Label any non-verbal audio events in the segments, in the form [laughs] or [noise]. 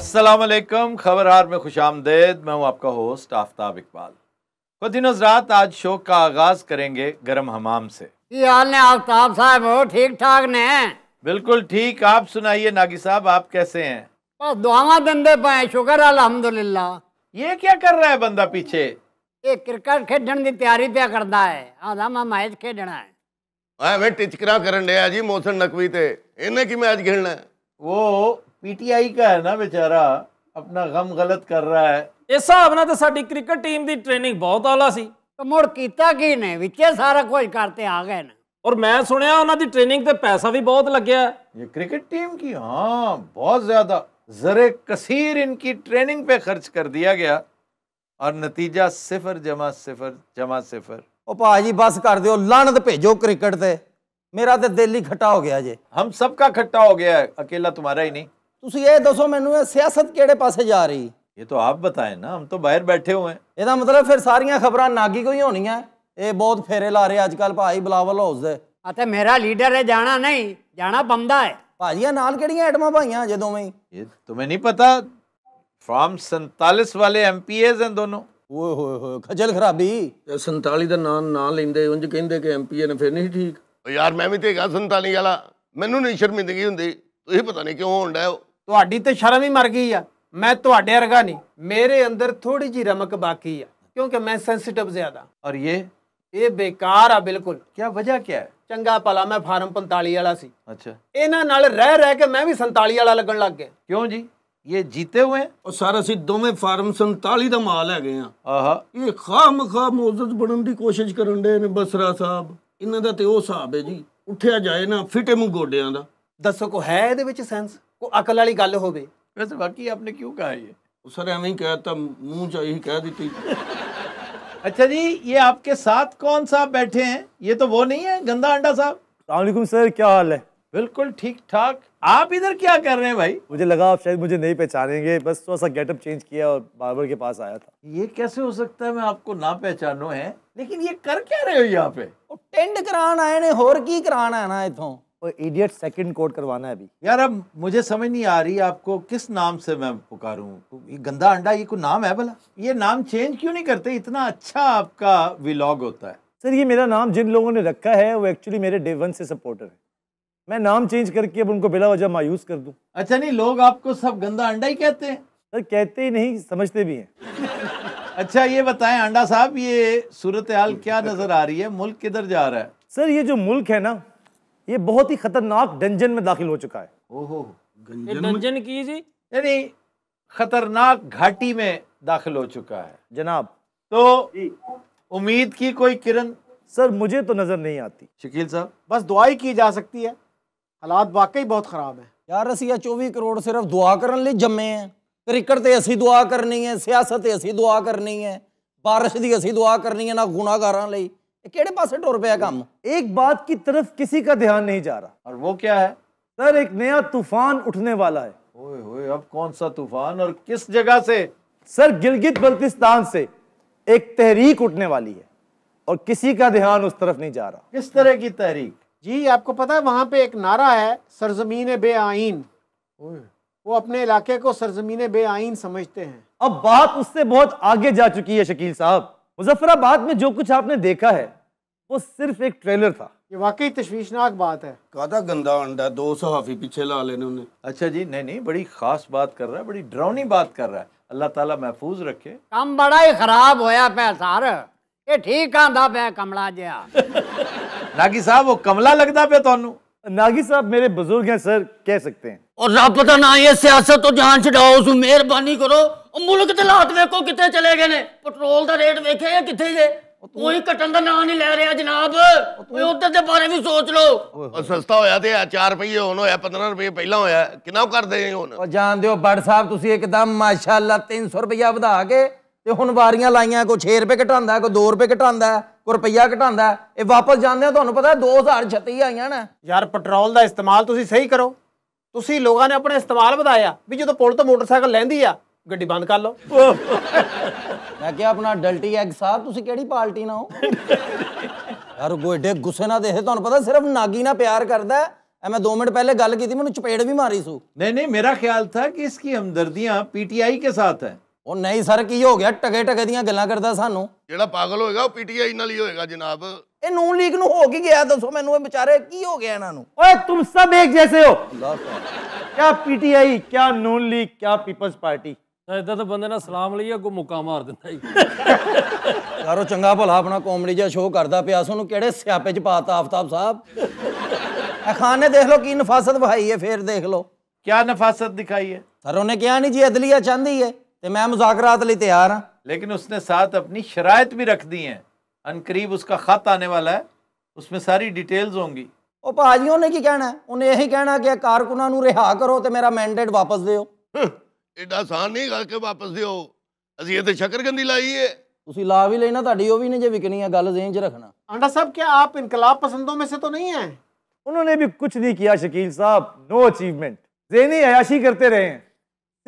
खबर हार में खुश आमदेद मैं हूँ आपका होस्ट आफ्ताब इकबाल खुदिन हजरात आज शो का आगाज करेंगे गर्म हमाम से आफ्ताब साहब हो ठीक ठाक ने बिल्कुल ठीक आप सुनाइए नागी साहब आप कैसे हैं बस दुआवा धंधे पाए शुक्र अलहमदुल्ला ये क्या कर रहा है बंदा पीछे ये क्रिकेट खेडन की तैयारी पे करता है आधा मैं मैच खेडना है हाँ वे टिचकरा करन डे जी मोहसन नकवी ते इन्हें की मैच खेलना है वो पीटीआई का है ना बेचारा ਆਪਣਾ ਗਮ ਗਲਤ ਕਰ ਰਹਾ ਹੈ ਇਸ ਹਿਸਾਬ ਨਾਲ ਤਾਂ ਸਾਡੀ ਕ੍ਰਿਕਟ ਟੀਮ ਦੀ ਟ੍ਰੇਨਿੰਗ ਬਹੁਤ ਆਲਾ ਸੀ ਤਾਂ ਮੁੜ ਕੀਤਾ ਕੀ ਨੇ ਵਿੱਚੇ ਸਾਰਾ ਕੁਝ ਕਰਤੇ ਆ ਗਏ ਨੇ ਔਰ ਮੈਂ ਸੁਣਿਆ ਉਹਨਾਂ ਦੀ ਟ੍ਰੇਨਿੰਗ ਤੇ ਪੈਸਾ ਵੀ ਬਹੁਤ ਲੱਗਿਆ ਇਹ ਕ੍ਰਿਕਟ ਟੀਮ ਕੀ ਹਾਂ ਬਹੁਤ ਜ਼ਿਆਦਾ ਜ਼ਰੇ ਕਸੀਰ ਇਨਕੀ ਟ੍ਰੇਨਿंग पे ਖਰਚ ਕਰ ਦਿਆ ਗਿਆ ਔਰ ਨਤੀਜਾ 0 ਜਮਾ 0 ਜਮਾ 0 ਉਹ ਭਾਜੀ ਬਸ ਕਰ ਦਿਓ ਲਾਣਤ ਭੇਜੋ ਕ੍ਰਿਕਟ ਤੇ ਮੇਰਾ ਤੇ ਦਿਲ ਹੀ ਖੱਟਾ ਹੋ ਗਿਆ ਜੇ ਹਮ ਸਭ ਦਾ ਖੱਟਾ ਹੋ ਗਿਆ ਹੈ ਅਕੇਲਾ ਤੁਹਾਡਾ ਹੀ ਨਹੀਂ ਤੁਸੀਂ ਇਹ ਦੱਸੋ ਮੈਨੂੰ ਇਹ ਸਿਆਸਤ ਕਿਹੜੇ ਪਾਸੇ ਜਾ ਰਹੀ ਇਹ ਤਾਂ ਆਪ ਬਤਾਏ ਨਾ ਹਮ ਤਾਂ ਬਾਹਰ ਬੈਠੇ ਹੋਏ ਇਹਦਾ ਮਤਲਬ ਫਿਰ ਸਾਰੀਆਂ ਖਬਰਾਂ ਨਾਗੀ ਕੋਈ ਹੋਣੀਆਂ ਇਹ ਬਹੁਤ ਫੇਰੇ ਲਾ ਰਹੇ ਅੱਜ ਕੱਲ ਭਾਈ ਬਲਾਵਲ ਹਾਊਸ ਦੇ ਅਤੇ ਮੇਰਾ ਲੀਡਰ ਹੈ ਜਾਣਾ ਨਹੀਂ ਜਾਣਾ ਬੰਦਾ ਹੈ ਭਾਜੀਆਂ ਨਾਲ ਕਿਹੜੀਆਂ ਐਟਮਾਂ ਭਾਈਆਂ ਜੇ ਦੋਵੇਂ ਹੀ ਇਹ ਤੁਮੇ ਨਹੀਂ ਪਤਾ ਫਾਰਮ 47 ਵਾਲੇ ਐਮਪੀਏਜ਼ ਹਨ ਦੋਨੋਂ ਓਏ ਹੋਏ ਹੋਏ ਖਜਲ ਖਰਾਬੀ 47 ਦਾ ਨਾਮ ਨਾ ਲੈਂਦੇ ਉੰਜ ਕਹਿੰਦੇ ਕਿ ਐਮਪੀਏ ਨੇ ਫਿਰ ਨਹੀਂ ਠੀਕ ਯਾਰ ਮੈਂ ਵੀ ਤੇ ਗਾ 47 ਵਾਲਾ ਮੈਨੂੰ ਨਹੀਂ ਸ਼ਰਮਿੰਦਗੀ ਹੁੰਦੀ ਤੁਸੀਂ ਪਤਾ ਨਹੀਂ ਕਿਉਂ ਹੁੰਦਾ ਤੁਹਾਡੀ ਤੇ ਸ਼ਰਮ ਹੀ ਮਰ ਗਈ ਆ ਮੈਂ ਤੁਹਾਡੇ ਵਰਗਾ ਨਹੀਂ ਮੇਰੇ ਅੰਦਰ ਥੋੜੀ ਜੀ ਰਮਕ ਬਾਕੀ ਆ ਕਿਉਂਕਿ ਮੈਂ ਸੈਂਸਿਟਿਵ ਜ਼ਿਆਦਾ ਔਰ ਇਹ ਇਹ ਬੇਕਾਰ ਆ ਬਿਲਕੁਲ ਕੀ ਵਜ੍ਹਾ ਕੀ ਹੈ ਚੰਗਾ ਪਲਾ ਮੈਂ ਫਾਰਮ 45 ਵਾਲਾ ਸੀ ਅੱਛਾ ਇਹਨਾਂ ਨਾਲ ਰਹਿ ਰਹਿ ਕੇ ਮੈਂ ਵੀ 47 ਵਾਲਾ ਲੱਗਣ ਲੱਗ ਗਿਆ ਕਿਉਂ ਜੀ ਇਹ ਜੀਤੇ ਹੋਏ ਉਹ ਸਰ ਅਸੀਂ ਦੋਵੇਂ ਫਾਰਮ 47 ਦਾ ਮਾਲ ਹੈਗੇ ਆ ਆਹਾ ਇਹ ਖਾਮ ਖਾਮ ਮੌਜੂਦ ਬਣਨ ਦੀ ਕੋਸ਼ਿਸ਼ ਕਰਨ ਦੇ ਨੇ ਬਸਰਾ ਸਾਹਿਬ ਇਹਨਾਂ ਦਾ ਤੇ ਉਹ ਹਿਸਾਬ ਹੈ ਜੀ ਉੱਠਿਆ ਜਾਏ ਨਾ ਫਿਟੇ ਮੂੰਗੋਡਿਆਂ ਗੋਡਿਆਂ ਦਾ ਦੱਸੋ ਕੋ ਹੈ ਇਹਦੇ ਵਿੱਚ ਸੈਂਸ ਕੋ ਅਕਲ ਵਾਲੀ बाकी आपने क्यों ਬਾਕੀ ਆਪਨੇ ਕਿਉਂ ਕਹਾ ਇਹ उसने हमें कहा था कह अच्छा जी ये आपके साथ कौन साहब बैठे हैं ये तो वो नहीं है गंदा अंडा साहब वालेकुम सर क्या हाल है बिल्कुल ठीक ठाक आप इधर क्या कर रहे हैं भाई मुझे लगा आप शायद मुझे नहीं पहचानेंगे बस थोड़ा सा गेटअप चेंज किया और बार्बर के पास आया था ये कैसे हो सकता है मैं आपको ना पहचानो है लेकिन ये कर क्या रहे हो यहाँ पे टेंड कराना है ने होर की है ना इतों और इडियट सेकंड कोड करवाना है अभी यार अब मुझे समझ नहीं आ रही आपको किस नाम से मैं पुकारूं ये गंदा अंडा ये कोई नाम है भला ये नाम चेंज क्यों नहीं करते इतना अच्छा आपका विलॉग होता है सर ये मेरा नाम जिन लोगों ने रखा है वो एक्चुअली मेरे डे वन से सपोर्टर है मैं नाम चेंज करके अब उनको बिला वजह मायूस कर दूँ अच्छा नहीं लोग आपको सब गंदा अंडा ही कहते हैं सर कहते ही नहीं समझते भी हैं अच्छा ये बताएं अंडा साहब ये सूरत हाल क्या नजर आ रही है मुल्क किधर जा रहा है सर ये जो मुल्क है ना ये बहुत ही खतरनाक डंजन में दाखिल हो चुका है ओहो डंजन की जी यानी खतरनाक घाटी में दाखिल हो चुका है जनाब तो उम्मीद की कोई किरण सर मुझे तो नजर नहीं आती शकील साहब बस दुआ ही की जा सकती है हालात वाकई बहुत खराब है यार असी चौबीस करोड़ सिर्फ दुआ करने लिए जमे हैं क्रिकेट से असी दुआ करनी है सियासत से असी दुआ करनी है बारिश की असी दुआ करनी है ना ਗੁਨਾਹਗਾਰਾਂ केड़े पास टोर पे है काम एक बात की तरफ किसी का ध्यान नहीं जा रहा और वो क्या है सर एक नया तूफान उठने वाला है ओए ओए अब कौन सा तूफान और किस जगह से सर गिलगित बल्तिस्तान से एक तहरीक उठने वाली है और किसी का ध्यान उस तरफ नहीं जा रहा किस तरह की तहरीक जी आपको पता है वहाँ पे एक नारा है सरजमीन बे आइन वो अपने इलाके को सरजमीन बे आइन समझते हैं अब बात उससे बहुत आगे जा चुकी है शकील साहब मुजफ्फराबाद में जो कुछ आपने देखा है वो सिर्फ एक ट्रेलर था ये वाकई तश्वीशनाक बात है कादा गंदा अंडा दो सहाफ़ी पीछे ला लेने उन्हें अच्छा जी नहीं नहीं बड़ी खास बात कर रहा है बड़ी डरावनी बात कर रहा है अल्लाह ताला महफूज रखे काम बड़ा ही खराब होया पै सर ये ठीक आंदा पै कमला जया नागी साहब वो कमला लगता पे थानू नागी साहब मेरे बुजुर्ग हैं सर कह सकते हैं और रब पता ना ये सियासत तो जान छड़ाओ उस मेहरबानी करो मुल्क के हालात वेखो कितने चले गए ने पेट्रोल का रेट वेखे कितने गए ਉਹੀ ਘਟਣ ਦਾ ਨਾਂ ਨਹੀਂ ਲੈ ਰਿਹਾ ਜਨਾਬ ਓਏ ਉਧਰ ਦੇ ਬਾਰੇ ਵੀ ਸੋਚ ਲਓ ਸਸਤਾ ਹੋਇਆ ਤੇ ਆ 4 ਰੁਪਏ ਹੁਣ ਹੋਇਆ 15 ਰੁਪਏ ਪਹਿਲਾਂ ਹੋਇਆ ਕਿੰਨਾ ਕਰਦੇ ਹੁਣ ਉਹ ਜਾਣ ਦਿਓ ਬੜ ਸਾਹਿਬ ਤੁਸੀਂ ਇੱਕਦਮ ਮਾਸ਼ਾਅੱਲਾ 300 ਰੁਪਏ ਵਧਾ ਕੇ ਤੇ ਹੁਣ ਵਾਰੀਆਂ ਲਾਈਆਂ ਕੋ 6 ਰੁਪਏ ਘਟਾਉਂਦਾ ਕੋ 2 ਰੁਪਏ ਘਟਾਉਂਦਾ ਕੋ ਰੁਪਈਆ ਘਟਾਉਂਦਾ ਇਹ ਵਾਪਸ ਜਾਂਦੇ ਆ ਤੁਹਾਨੂੰ ਪਤਾ 2036 ਆਈਆਂ ਨਾ ਯਾਰ ਪੈਟਰੋਲ ਦਾ ਇਸਤੇਮਾਲ ਤੁਸੀਂ ਸਹੀ ਕਰੋ ਤੁਸੀਂ ਲੋਕਾਂ ਨੇ ਆਪਣਾ ਇਸਤੇਮਾਲ ਵਧਾਇਆ ਵੀ ਜਦੋਂ ਪੁਲ ਤੋਂ ਮੋਟਰਸਾਈਕਲ ਲੈਂਦੀ ਆ ਗੱਡੀ ਬੰਦ ਕਰ ਲਓ ਮੈਂ ਕਿਹਾ ਆਪਣਾ ਡਲਟੀ ਐਗ ਸਾਹਿਬ ਤੁਸੀਂ ਕਿਹੜੀ ਪਾਰਟੀ ਨਾਲ ਹੋ ਯਾਰ ਗੋਡੇ ਗੁੱਸੇ ਨਾਲ ਦੇਖੇ ਤੁਹਾਨੂੰ ਪਤਾ ਸਿਰਫ ਨਾਗੀ ਨਾਲ ਪਿਆਰ ਕਰਦਾ ਐ ਮੈਂ 2 ਮਿੰਟ ਪਹਿਲੇ ਗੱਲ ਕੀਤੀ ਮੈਨੂੰ ਚਪੇੜ ਵੀ ਮਾਰੀ ਸੂ ਨਹੀਂ ਨਹੀਂ ਮੇਰਾ ਖਿਆਲ ਥਾ ਕਿ ਇਸकी ਹਮਦਰਦੀਆਂ ਪੀਟੀਆਈ ਕੇ ਸਾਥ ਹੈ ਉਹ ਨਹੀਂ ਸਰ ਕੀ ਹੋ ਗਿਆ ਟਕੇ ਟਕੇ ਦੀਆਂ ਗੱਲਾਂ ਕਰਦਾ ਸਾਨੂੰ ਜਿਹੜਾ ਪਾਗਲ ਹੋਏਗਾ ਉਹ ਪੀਟੀਆਈ ਨਾਲ ਹੀ ਹੋਏਗਾ ਜਨਾਬ ਇਹ ਨੂਨ ਲੀਗ ਨੂੰ ਹੋ ਕੀ ਗਿਆ ਦੱਸੋ ਮੈਨੂੰ ਇਹ ਵਿਚਾਰੇ ਕੀ ਹੋ ਗਿਆ ਇਹਨਾਂ ਨੂੰ ਓਏ ਤੁਮ ਸਭ ਇੱਕ ਜੈਸੇ ਹੋ क्या पीटीआई क्या नून लीग क्या पीपल्स पार्टी ਇਦਾਂ ਤਾਂ ਬੰਦੇ ਨਾਲ ਸਲਾਮ ਲਈ ਅੱਗੋਂ ਮੁੱਕਾ ਮਾਰ ਦਿੰਦਾ ਹੀ ਯਾਰੋ ਚੰਗਾ ਭਲਾ ਆਪਣਾ ਕਾਮੇਡੀ ਜਿਹਾ ਸ਼ੋਅ ਕਰਦਾ ਪਿਆ ਕਿਹੜੇ ਸਿਆਪੇ 'ਚ ਪਾਤਾ ਆਫਤਾਬ ਸਾਹਿਬ नफासत क्या नफासत जी अदलिया चाहती है मैं मुजाकरात लिए तैयार हाँ लेकिन उसने साथ अपनी शरायत भी रख दी है अनकरीब उसका खत आने वाला है उसमें सारी डिटेल्स होंगी ओ भाजी उन्हें की कहना है उन्हें यही कहना कि कारकुना रिहा करो तो मेरा मैंडेट वापस दो ਐਡਾ ਆਸਾਨ ਨਹੀਂ ਗੱਲ ਕਿ ਵਾਪਸ ਦਿਓ ਅਸੀਂ ਇੱਥੇ ਸ਼ਕਰਗੰਦੀ ਲਾਈ ਏ ਤੁਸੀਂ ਲਾ ਵੀ ਲੈਣਾ ਤੁਹਾਡੀ ਉਹ ਵੀ ਨਹੀਂ ਜੇ ਵਿਕਣੀ ਹੈ ਗੱਲ ਜ਼ਹਿਨ 'ਚ ਰੱਖਣਾ ਆਂਡਾ ਸਾਹਿਬ ਕਿ ਆਪ ਇਨਕਲਾਬ ਪਸੰਦੋਂ ਮੇਂ ਸੇ ਤੋ ਨਹੀਂ ਹੈ उन्होंने भी कुछ नहीं किया शकील साहब नो अचीवमेंट जहनी अयाशी करते रहे हैं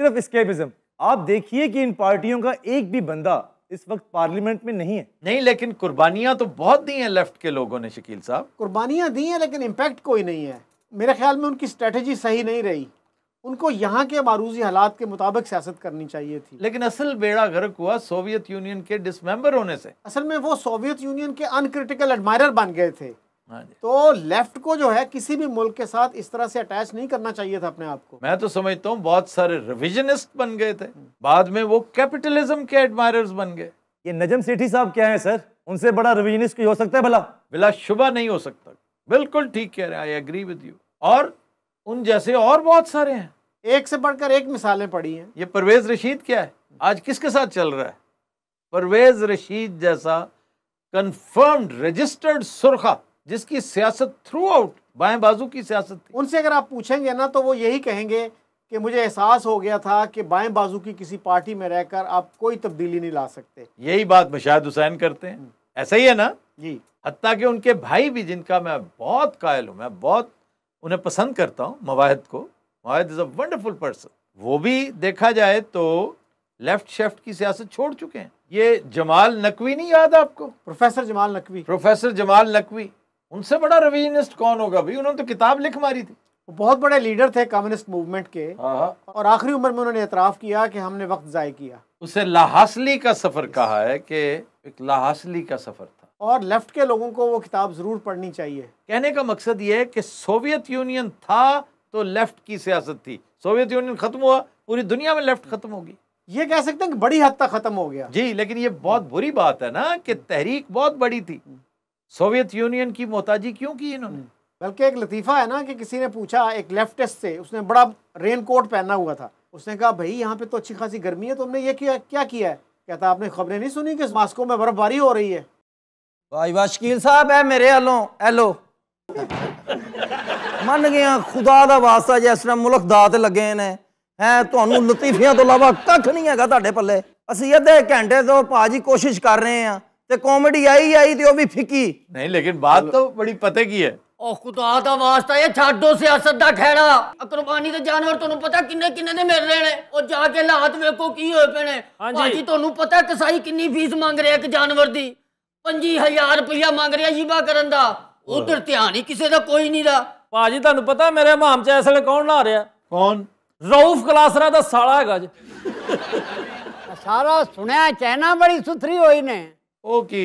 सिर्फ इसकेपिज्म आप देखिए कि इन पार्टियों का एक भी बंदा इस वक्त पार्लियामेंट में नहीं है नहीं लेकिन कुर्बानियां तो बहुत दी हैं लेफ्ट के लोगों ने शकील साहब कुर्बानियां दी हैं लेकिन इम्पैक्ट कोई नहीं है मेरे ख्याल में उनकी स्ट्रेटजी सही नहीं रही उनको यहाँ के मारूजी हालात के मुताबिक सियासत करनी चाहिए थी लेकिन असल बेड़ा गर्क हुआ सोवियत यूनियन के डिसमेंबर होने से असल में वो सोवियत यूनियन के अनक्रिटिकल एडमायर बन गए थे हाँ तो लेफ्ट को जो है किसी भी मुल्क के साथ इस तरह से अटैच नहीं करना चाहिए था अपने आप को मैं तो समझता हूँ बहुत सारे रिविजनिस्ट बन गए थे बाद में वो कैपिटलिज्म के एडमायरर्स बन गए ये नजम सेठी साहब क्या है सर उनसे बड़ा रिविजनिस्ट कोई हो सकता है भला बिला शुबा नहीं हो सकता बिल्कुल ठीक कह रहे हैं आई एग्री विद यू और उन जैसे और बहुत सारे हैं एक से बढ़कर एक मिसालें पड़ी हैं ये परवेज रशीद क्या है आज किसके साथ चल रहा है परवेज रशीद जैसा कन्फर्म्ड रजिस्टर्ड सुरखा जिसकी सियासत थ्रू आउट बाएं बाजू की सियासत थी उनसे अगर आप पूछेंगे ना तो वो यही कहेंगे कि मुझे एहसास हो गया था कि बाएं बाजू की किसी पार्टी में रहकर आप कोई तब्दीली नहीं ला सकते यही बात मशाद हुसैन करते हैं ऐसा ही है ना जी हत्या के उनके भाई भी जिनका मैं बहुत कायल हूँ मैं बहुत उन्हें पसंद करता हूँ मवाहद को Mowahid is a wonderful person वो भी देखा जाए तो लेफ्ट शेफ्ट की सियासत छोड़ चुके हैं ये जमाल नकवी नहीं याद आपको प्रोफेसर जमाल नकवी प्रोफेसर जमाल नकवी उनसे बड़ा रवीनिस्ट कौन होगा भाई उन्होंने तो किताब लिख मारी थी वो बहुत बड़े लीडर थे कम्युनिस्ट मूवमेंट के हाँ, हाँ। और आखिरी उम्र में उन्होंने एतराफ़ किया कि हमने वक्त ज़ाय किया उसे लाहासली का सफ़र कहा है कि एक लाहासली का सफ़र और लेफ्ट के लोगों को वो किताब ज़रूर पढ़नी चाहिए कहने का मकसद ये है कि सोवियत यूनियन था तो लेफ्ट की सियासत थी सोवियत यूनियन ख़त्म हुआ पूरी दुनिया में लेफ्ट ख़त्म होगी ये कह सकते हैं कि बड़ी हद तक ख़त्म हो गया जी लेकिन ये बहुत बुरी बात है ना कि तहरीक बहुत बड़ी थी सोवियत यूनियन की मोहताजी क्यों की इन्होंने बल्कि एक लतीफ़ा है ना कि किसी ने पूछा एक लेफ्टिस्ट से उसने बड़ा रेन कोट पहना हुआ था उसने कहा भाई यहाँ पे तो अच्छी खासी गर्मी है तो हमने ये किया क्या किया है कहता आपने खबरें नहीं सुनी कि मास्को में बर्फबारी हो रही है भाई वाह शकील साहब है मेरे हलों हेलो मन गया खुदा का वास्ता जिस तरह मुल्क दात लगे ने है ਤੁਹਾਨੂੰ ਲਤੀਫਿਆਂ ਤੋਂ ਇਲਾਵਾ ਕੱਖ ਨਹੀਂ ਹੈਗਾ ਤੁਹਾਡੇ ਪੱਲੇ ਅਸੀਂ ਅੱਧੇ ਘੰਟੇ ਤੋਂ ਭਾਜੀ ਕੋਸ਼ਿਸ਼ ਕਰ ਰਹੇ ਆ ਤੇ ਕਾਮੇਡੀ ਆਈ ਆਈ ਤੇ ਉਹ ਵੀ ਫਿੱਕੀ ਨਹੀਂ ਲੇਕਿਨ ਬਾਤ ਤਾਂ ਬੜੀ ਪਤੇ ਕੀ ਹੈ ਉਹ ਖੁਦਾ ਦਾ ਵਾਸਤਾ ਇਹ ਛੱਡੋ ਸਿਆਸਤ ਦਾ ਖੈੜਾ ਕੁਰਬਾਨੀ ਦੇ ਜਾਨਵਰ ਤੁਹਾਨੂੰ ਪਤਾ ਕਿੰਨੇ ਕਿੰਨੇ ਦੇ ਮਿਲ ਰਹੇ ਨੇ ਉਹ ਜਾ ਕੇ ਹਾਲਾਤ ਵੇਖੋ ਕੀ ਹੋਏ ਪਏ ਨੇ ਭਾਜੀ ਤੁਹਾਨੂੰ ਪਤਾ ਕਸਾਈ ਕਿੰਨੀ ਫੀਸ ਮੰਗ ਰਿਹਾ ਇੱਕ ਜਾਨਵਰ ਦੀ 25000 ਰੁਪਇਆ ਮੰਗ ਰਿਹਾ ਜੀਵਾ ਕਰਨ ਦਾ ਉਧਰ ਧਿਆਨ ਹੀ ਕਿਸੇ ਦਾ ਕੋਈ ਨਹੀਂ ਦਾ ਭਾਜੀ ਤੁਹਾਨੂੰ ਪਤਾ ਮੇਰੇ ਮਾਮ ਚ ਇਸ ਵੇਲੇ ਕੌਣ ਲਾ ਰਿਹਾ ਕੌਣ ਰੌਫ ਕਲਾਸਰਾ ਦਾ ਸਾਲਾ ਹੈਗਾ ਜੀ ਸਾਰਾ ਸੁਣਿਆ ਚੈਨਾ ਬੜੀ ਸੁਥਰੀ ਹੋਈ ਨੇ ਉਹ ਕੀ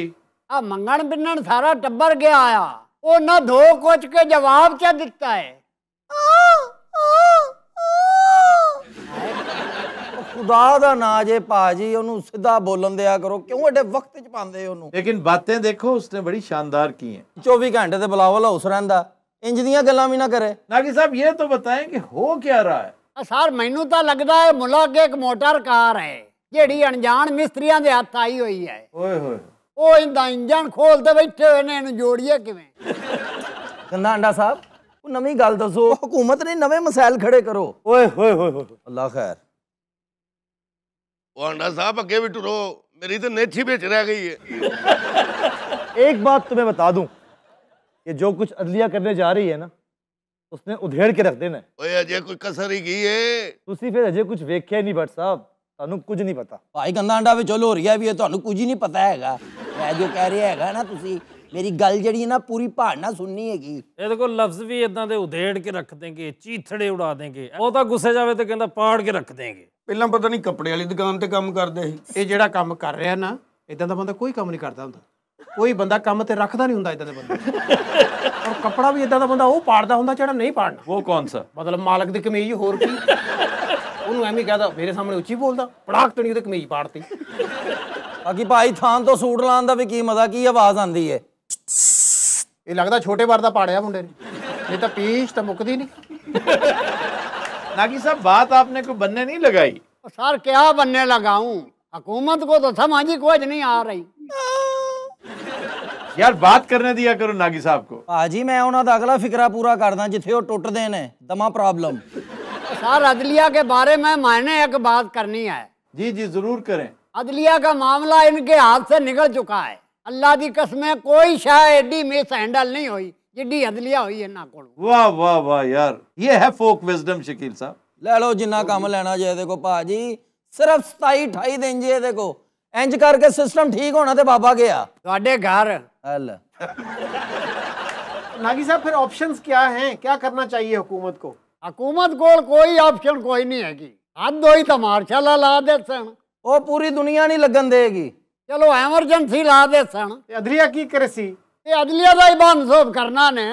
ਆ ਮੰਗਣ ਬਿੰਨਣ ਸਾਰਾ ਟੱਬਰ ਗਿਆ ਆ ਉਹ ਨਾ ਧੋ ਕੁਛ ਕੇ ਜਵਾਬ ਚ ਦਿੱਤਾ ਹੈ ਖੁਦਾ ਦਾ ਨਾਂ ਜੇ ਭਾਜੀ ਉਹਨੂੰ ਸਿੱਧਾ ਬੋਲਣ ਦਿਆ ਕਰੋ ਕਿਉਂ ਐਡੇ ਵਕਤ ਚ ਪਾਉਂਦੇ ਉਹਨੂੰ ਲੇਕਿਨ ਬਾਤਾਂ ਦੇਖੋ ਉਸਨੇ ਬੜੀ ਸ਼ਾਨਦਾਰ ਕੀ ਹੈ 24 ਘੰਟੇ ਤੇ ਬਲਾਵਲ ਹੌਸ ਰਹਿੰਦਾ ਇੰਜ ਦੀਆਂ ਗੱਲਾਂ ਵੀ ਨਾ ਕਰੇ ਨਾਗੀ ਸਾਹਿਬ ਇਹ ਤਾਂ ਬਤਾਏ ਕਿ ਹੋ ਕੀ ਰਹਾ ਹੈ ਸਰ ਮੈਨੂੰ ਤਾਂ ਲੱਗਦਾ ਹੈ ਮੁਲਾ ਅੱਗੇ ਇੱਕ ਮੋਟਰ ਕਾਰ ਹੈ ਜਿਹੜੀ ਅਣਜਾਣ ਮਿਸਤਰੀਆਂ ਦੇ ਹੱਥ ਆਈ ਹੋਈ ਹੈ ਓਏ ਹੋਏ ਉਹ ਇਹਦਾ ਇੰਜਨ ਖੋਲਦੇ ਬੈਠੇ ਹੋਏ ਨੇ ਇਹਨੂੰ ਜੋੜੀਏ ਕਿਵੇਂ ਕੰਨਾ ਅੰਡਾ ਸਾਹਿਬ ਉਹ ਨਵੀਂ ਗੱਲ ਦੱਸੋ ਹਕੂਮਤ ਨੇ ਨਵੇਂ ਮਸਾਇਲ ਖੜੇ ਕਰੋ ਓਏ ਹੋਏ ਹੋਏ ਹੋਏ ਅੱਲਾ ਖੈਰ ਉਹ ਆਂਡਾ ਸਾਹਿਬ ਅੱਗੇ ਵੀ ਟੁਰੋ मेरी तो नेठी बेच रह गई है एक बात तुम्हें बता दूं ये जो कुछ अदलिया करने जा रही है ना उसने उधेड़ के रख देना ओए अजय कोई कसर ही की है ਤੁਸੀਂ ਫਿਰ ਅਜੇ ਕੁਝ ਵੇਖਿਆ ਨਹੀਂ ਭੱਟ ਸਾਹਿਬ ਤੁਹਾਨੂੰ ਕੁਝ ਨਹੀਂ ਪਤਾ ਭਾਈ ਗੰਦਾ ਅੰਡਾ ਵੀ ਚਲੋ ਹੋ ਰਿਹਾ ਵੀ ਇਹ ਤੁਹਾਨੂੰ ਕੁਝ ਹੀ ਨਹੀਂ ਪਤਾ ਹੈਗਾ ਮੈਂ ਜੋ ਕਹਿ ਰਿਹਾ ਹੈਗਾ ਨਾ ਤੁਸੀਂ ਮੇਰੀ ਗੱਲ ਜਿਹੜੀ ਹੈ ਨਾ ਪੂਰੀ ਭਾੜ ਨਾਲ ਸੁਣਨੀ ਹੈਗੀ ਇਹਦੇ ਕੋਲ ਲਫ਼ਜ਼ ਵੀ ਇਦਾਂ ਦੇ ਉਧੇੜ ਕੇ ਰੱਖ ਦੇਗੇ ਚੀਥੜੇ ਉਡਾ ਦੇਗੇ ਉਹ ਤਾਂ ਗੁੱਸੇ ਜਾਵੇ ਤੇ ਕਹਿੰਦਾ ਪਾੜ ਕੇ ਰੱਖ ਦੇਗੇ ਪਹਿਲਾਂ ਪਤਾ ਨਹੀਂ ਕੱਪੜੇ ਵਾਲੀ ਦੁਕਾਨ ਤੇ ਕੰਮ ਕਰਦੇ ਸੀ ਇਹ ਜਿਹੜਾ ਕੰਮ ਕਰ ਰਿਹਾ ਨਾ ਇਦਾਂ ਦਾ ਬੰਦਾ ਕੋਈ ਕੰਮ ਨਹੀਂ ਕਰਦਾ ਹੁੰਦਾ ਕੋਈ ਬੰਦਾ ਕੰਮ ਤੇ ਰੱਖਦਾ ਨਹੀਂ ਹੁੰਦਾ ਇਦਾਂ ਦੇ ਬੰਦੇ ਔਰ ਕੱਪੜਾ ਵੀ ਇਦਾਂ ਦਾ ਬੰਦਾ ਉਹ ਪਾੜਦਾ ਹੁੰਦਾ ਜਿਹੜਾ ਨਹੀਂ ਪਾੜਨਾ ਉਹ ਕੌਣ ਸਾ ਮਤਲਬ ਮਾਲਕ ਦੀ ਕਮੀਜ਼ ਹੋਰ ਕੀ ਉਹਨੂੰ ਐਵੇਂ ਕਹਦਾ ਮੇਰੇ ਸਾਹਮਣੇ ਉੱਚੀ ਬੋਲਦਾ ਪੜਾਕ ਤਣੀ ਉਹਦੇ ਕਮੀਜ਼ ਪਾੜਤੀ ਬਾਕੀ ਭਾਈ ਥਾਂ ਤੋਂ ਸੂਟ ਲਾਉਣ ਦਾ ਵੀ ਕੀ ਮਜ਼ਾ ਕੀ ਆਵਾਜ਼ ਆਂਦੀ ਏ ਇਹ ਲੱਗਦਾ ਛੋਟੇ ਵਾਰ ਦਾ ਪਾੜਿਆ ਮੁੰਡੇ ਨੇ ਇਹ ਤਾਂ ਪੀਸ਼ ਤਾਂ ਮੁੱਕਦੀ ਨਹੀਂ नागी साहब बात आपने को बनने नहीं लगाई सर क्या बनने लगाऊं हुकूमत को तो समझ ही कुछ नहीं आ रही ਯਾਰ ਬਾਤ ਕਰਨੇ ਦਿਆ ਕਰੋ ਨਾਗੀ ਸਾਹਿਬ ਕੋ ਭਾਜੀ ਮੈਂ ਉਹਨਾਂ ਦਾ ਅਗਲਾ ਫਿਕਰਾ ਪੂਰਾ ਕਰਦਾ ਜਿੱਥੇ ਉਹ ਟੁੱਟਦੇ ਨੇ ਦਮਾ ਪ੍ਰੋਬਲਮ ਸਰ ਅਦਲਿਆ ਕੇ ਬਾਰੇ ਮੈਂ ਮੈਨੇ ਇੱਕ ਬਾਤ ਕਰਨੀ ਹੈ ਜੀ जी जरूर करें अदलिया का मामला इनके हाथ से निकल चुका है अल्लाह की कसम है कोई शाह एडी मिस हैंडल नहीं हुई जिडी अदलिया हुई है ना को वाह वाह वाह यार ये है फोक विजडम शकील साहब ले लो जिन्ना काम लेना ਜੇ ਇਹਦੇ ਕੋ ਭਾਜੀ ਸਿਰਫ 27 28 ਦਿਨ ਜੇ ਇਹਦੇ ਕੋ ਇੰਜ ਕਰਕੇ ਸਿਸਟਮ ਠੀਕ ਹੋਣਾ ਤੇ ਬਾਬਾ घर ਤੁਹਾਡੇ [laughs] नागी साहब फिर ऑप्शंस क्या हैं क्या करना चाहिए हुकूमत को हुकूमत को कोई ऑप्शन कोई नहीं है हद होई तो मार्शाला ला दे ओ पूरी दुनिया नहीं लगन देगी चलो एमरजेंसी ला दे सन अदलिया की करे सी ये अदलिया दा ही बम सोप करना ने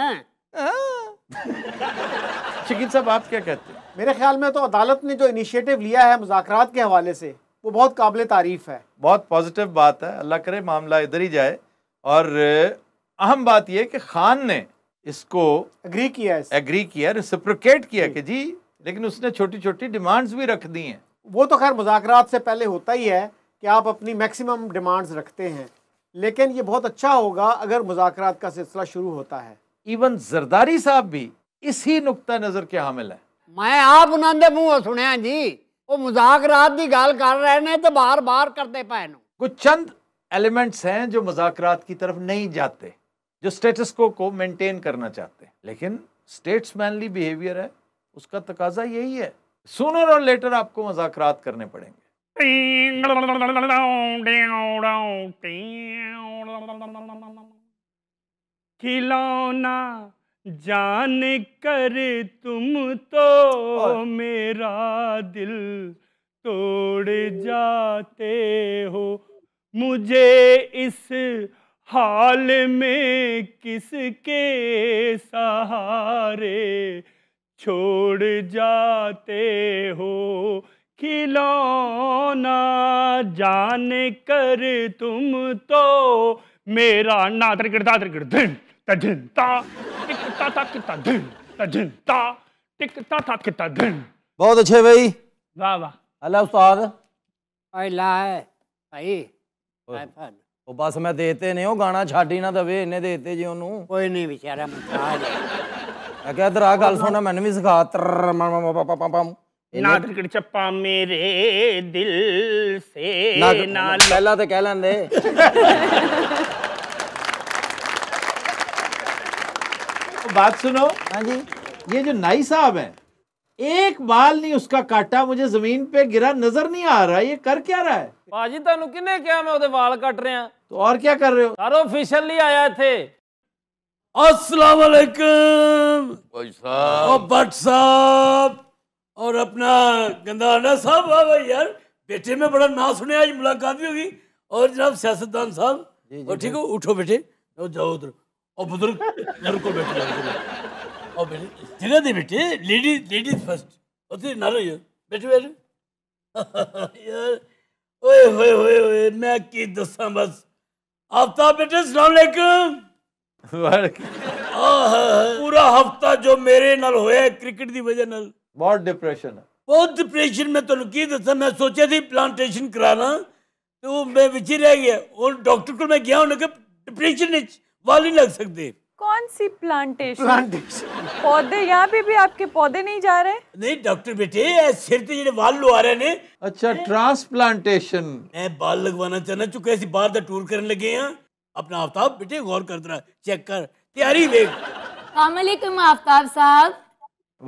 शकील साहब आप क्या कहते हैं मेरे ख्याल में तो अदालत ने जो इनिशिएटिव लिया है मुजाकरात के हवाले से वो बहुत काबिल तारीफ है बहुत पॉजिटिव बात है अल्लाह करे मामला इधर ही जाए और अहम बात यह कि खान ने इसको एग्री किया है एग्री किया रिसिप्रोकेट किया कि जी लेकिन उसने छोटी छोटी डिमांड्स भी रख दी हैं वो तो खैर मुजाकरात से पहले होता ही है कि आप अपनी मैक्सिमम डिमांड्स रखते हैं लेकिन ये बहुत अच्छा होगा अगर मुजाकर का सिलसिला शुरू होता है इवन जरदारी साहब भी इसी नुकता नज़र के हामिल है मैं आप उन्होंने मुंह सुने जी वो मुजाकर की गल कर रहे हैं तो बार बार करते पाए कुछ चंद एलिमेंट्स हैं जो मुजाकर की तरफ नहीं जाते जो स्टेटस को को मेंटेन करना चाहते हैं लेकिन स्टेट्समैनली बिहेवियर है उसका तकाजा यही है सुनर और लेटर आपको मुजाकर करने पड़ेंगे खिलौना जान कर तुम तो मेरा दिल तोड़ जाते हो मुझे इस हाल में किसके सहारे छोड़ जाते हो खिलौना जान कर तुम तो मेरा ना त्रिकटा त्रिकट धिन तजिनता टिकता था किता धिन तजिनता टिकता था किता धिन बहुत अच्छे भाई वाह वाह अल्लाह उस्ताद अल्लाह भाई ਉਹ ਬਸ ਮੈਂ ਦੇਤੇ ਨੇ ਉਹ ਗਾਣਾ ਛੱਡ ਹੀ ਨਾ ਦਵੇ ਇਹਨੇ ਦੇਤੇ ਜੀ ਉਹਨੂੰ ਕੋਈ ਨਹੀਂ ਵਿਚਾਰਾ ਮੁਤਾਜ ਮੈਂ ਕਿਹਾ ਇਧਰ ਆ ਗੱਲ ਸੁਣਾ ਮੈਨੂੰ ਵੀ ਸਿਖਾ ਤਰ ਮਮ ਪਮ तो [laughs] बात सुनो हाँ जी ये जो नाई साहब है एक बाल नहीं उसका काटा मुझे जमीन पे गिरा नजर नहीं आ रहा ये कर क्या रहा है भाजी तुम कि मैं ओदे बाल कट हैं तो और क्या कर रहे हो सर ऑफिशियल नहीं आया थे अस्सलाम वालेकुम भाई साहब भट्ट साहब और अपना गंदा साहब वाह हाँ भाई यार बेटे में बड़ा ना सुने आज मुलाकात भी होगी और जनाब सियासतदान साहब और ठीक हो उठो बेटे और जाओ उधर और बुजुर्ग घर को बैठे और बेटे जगह दे बेटे लेडीज लेडीज फर्स्ट और तेरे नारो यार बैठे बैठे [laughs] यार ओए होए होए होए मैं की दसा बस आफ्ताब बेटे सलामकुम पूरा हफ्ता जो मेरे नाल होया क्रिकेट की वजह नाल बहुत डिप्रेशन है बहुत डिप्रेशन में तो लुकी दसा मैं सोचा थी प्लांटेशन कराना तो मैं बिच ही रह गया और डॉक्टर को मैं गया उन्होंने कहा डिप्रेशन वाल नहीं लग सकते कौन सी प्लांटेशन प्लांटेशन पौधे यहाँ पे भी आपके पौधे नहीं जा रहे नहीं डॉक्टर बेटे सिर ते जो बाल लवा रहे ने अच्छा ट्रांसप्लांटेशन मैं बाल लगवाना चाहना चुके ऐसी बाहर दा टूर करने लगे हैं अपना आफ्ताब बेटे गौर कर दरा चेक कर तैयारी देख अस्सलाम वालेकुम आफ्ताब साहब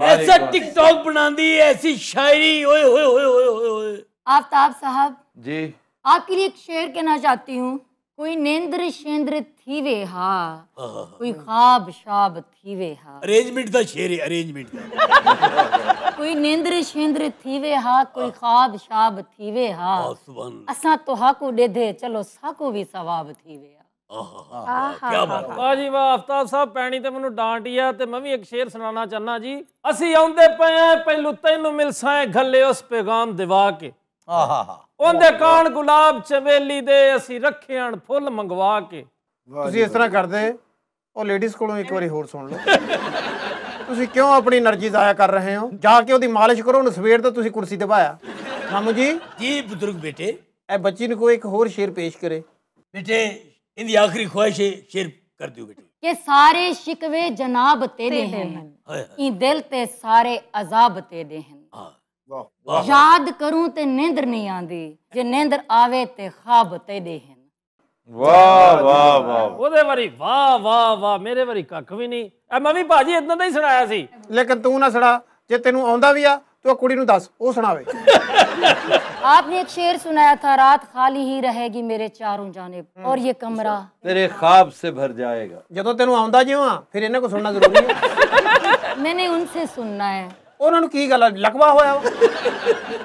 ऐसा टिकटॉक बना दी ऐसी शायरी ओए ओए ओए ओए ओए ओए आफ्ताब साहब जी आपके लिए एक शेर कहना चाहती हूँ कोई नेंद्र शेंद्र थी वे हा कोई हाँ। खाब शाब थी वे हा अरेंजमेंट था शेर है अरेंजमेंट था [laughs] कोई नेंद्र शेंद्र थी वे हा कोई खाब शाब थी वे हा असा तो हा को दे दे चलो सा को भी सवाब थी वे हा ਆਹ ਆਹ ਕੀ ਬਾਤ ਆ ਜੀ ਵਾ ਹਫਤਾ ਸਾਹਿਬ ਪੈਣੀ ਤੇ ਮੈਨੂੰ ਡਾਂਟ ਆ ਤੇ ਮੈਂ ਵੀ ਇੱਕ ਸ਼ੇਰ ਸੁਣਾਉਣਾ ਚਾਹਨਾ ਜੀ ਅਸੀਂ ਆਉਂਦੇ ਪਏ ਆ ਪਹਿਲੂ ਤੈਨੂੰ ਮਿਲਸਾਂ ਘੱਲੇ ਉਸ ਪੈਗਾਮ ਦਿਵਾ ਕੇ ਆਹ ਆਹ ਉਹਦੇ ਕਾਣ ਗੁਲਾਬ ਚਵੇਲੀ ਦੇ ਅਸੀਂ ਰੱਖਿਆਣ ਫੁੱਲ ਮੰਗਵਾ ਕੇ ਤੁਸੀਂ ਇਸ ਤਰ੍ਹਾਂ ਕਰਦੇ ਉਹ ਲੇਡੀਜ਼ ਕੋਲੋਂ ਇੱਕ ਵਾਰੀ ਹੋਰ ਸੁਣ ਲਓ [laughs] ਤੁਸੀਂ ਕਿਉਂ ਆਪਣੀ એનર્ਜੀ ਜ਼ਾਇਆ ਕਰ ਰਹੇ ਹੋ ਜਾ ਕੇ ਉਹਦੀ ਮਾਲਿਸ਼ ਕਰੋ ਉਹਨੂੰ ਸਵੇਰ ਤੋਂ ਤੁਸੀਂ ਕੁਰਸੀ ਤੇ ਬਾਇਆ ਮਾਮੂ ਜੀ ਜੀ ਬਜ਼ੁਰਗ ਬੇਟੇ ਇਹ ਬੱਚੀ ਨੂੰ ਕੋਈ ਇੱਕ ਹੋਰ ਸ਼ੇਰ ਪੇਸ਼ ਕਰੇ ਬੇਟੇ ਇਹਦੀ ਆਖਰੀ ਖੁਆਇਸ਼ ਹੈ ਸ਼ੇਰ ਕਰ ਦਿਓ ਬੇਟੀ ਕਿ ਸਾਰੇ ਸ਼ਿਕਵੇ ਜਨਾਬ ਤੇਰੇ ਹਨ ਇਹ ਦਿਲ ਤੇ ਸਾਰੇ ਅਜ਼ਾਬ ਤੇਰੇ ਹਨ ਵਾਹ ਯਾਦ ਕਰੂੰ ਤੇ ਨੀਂਦਰ ਨਹੀਂ ਆਂਦੀ ਜੇ ਨੀਂਦਰ ਆਵੇ ਤੇ ਖਾਬ ਤੇਰੇ ਹਨ ਵਾਹ ਵਾਹ ਵਾਹ ਉਹਦੇ ਵਾਰੀ ਵਾਹ ਵਾਹ ਵਾਹ ਮੇਰੇ ਵਾਰੀ ਕੱਖ ਵੀ ਨਹੀਂ ਐ ਮੈਂ ਵੀ ਬਾਜੀ ਇਦਾਂ ਦਾ ਹੀ ਸੁਣਾਇਆ ਸੀ ਲੇਕਿਨ ਤੂੰ ਨਾ ਸੁਣਾ ਜੇ ਤੈਨੂੰ ਆਉਂਦਾ ਵੀ ਆ ਤੂੰ ਕੁੜੀ ਨੂੰ ਦੱਸ ਉਹ ਸੁਣਾਵੇ आपने एक शेर सुनाया था रात खाली ही रहेगी मेरे चारों जानेब और ये कमरा तेरे ख्वाब से भर जाएगा जदों तेन आंदा जिवा फिर इन्हें को सुनना जरूरी है मैंने उनसे सुनना है ਉਹਨਾਂ ਨੂੰ ਕੀ ਗੱਲ ਲਕਵਾ ਹੋਇਆ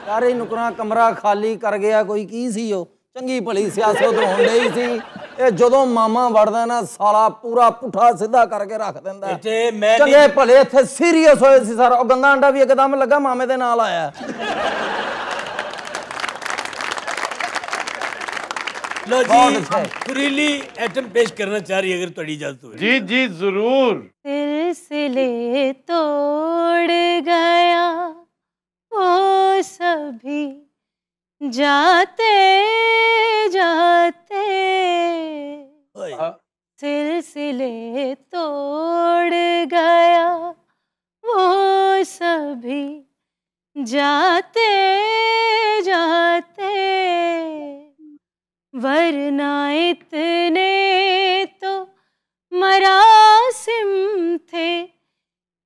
ਸਾਰੇ ਨੁਕਰਾ ਕਮਰਾ ਖਾਲੀ ਕਰ ਗਿਆ ਕੋਈ ਕੀ ਸੀ ਉਹ ਚੰਗੀ ਭਲੀ ਸਿਆਸਤ ਹੁੰਦੇ ਹੀ ਸੀ ਇਹ ਜਦੋਂ ਮਾਮਾ ਵੜਦਾ ਨਾ ਸਾਲਾ ਪੂਰਾ ਪੁੱਠਾ ਸਿੱਧਾ ਕਰਕੇ ਰੱਖ ਦਿੰਦਾ ਜੇ ਮੈਂ ਚੰਗੇ ਭਲੇ ਇੱਥੇ ਸੀਰੀਅਸ ਹੋਏ ਸੀ ਸਾਰਾ ਉਹ ਗੰਦਾ ਅੰਡਾ ਵੀ ਇੱਕਦਮ ਲੱਗਾ ਮਾਮੇ ਦੇ ਨਾਲ ਆਇਆ लो जी सुरीली एटम पेश करना चाह रही अगर थोड़ी इजाजत हो जी जी जरूर सिलसिले तोड़ गया वो सभी जाते जाते हाँ। सिलसिले तोड़ गया वो सभी जाते जाते वरना इतने तो मरासिम थे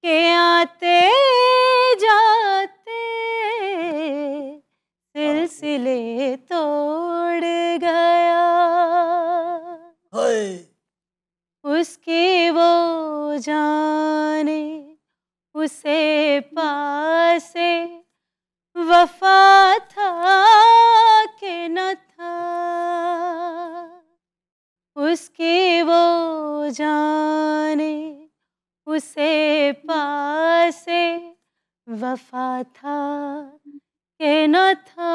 के आते जाते सिलसिले तोड़ गया उसके वो जाने उसे पासे वफा था के न था उसके वो जाने उसे पासे वफा था के न था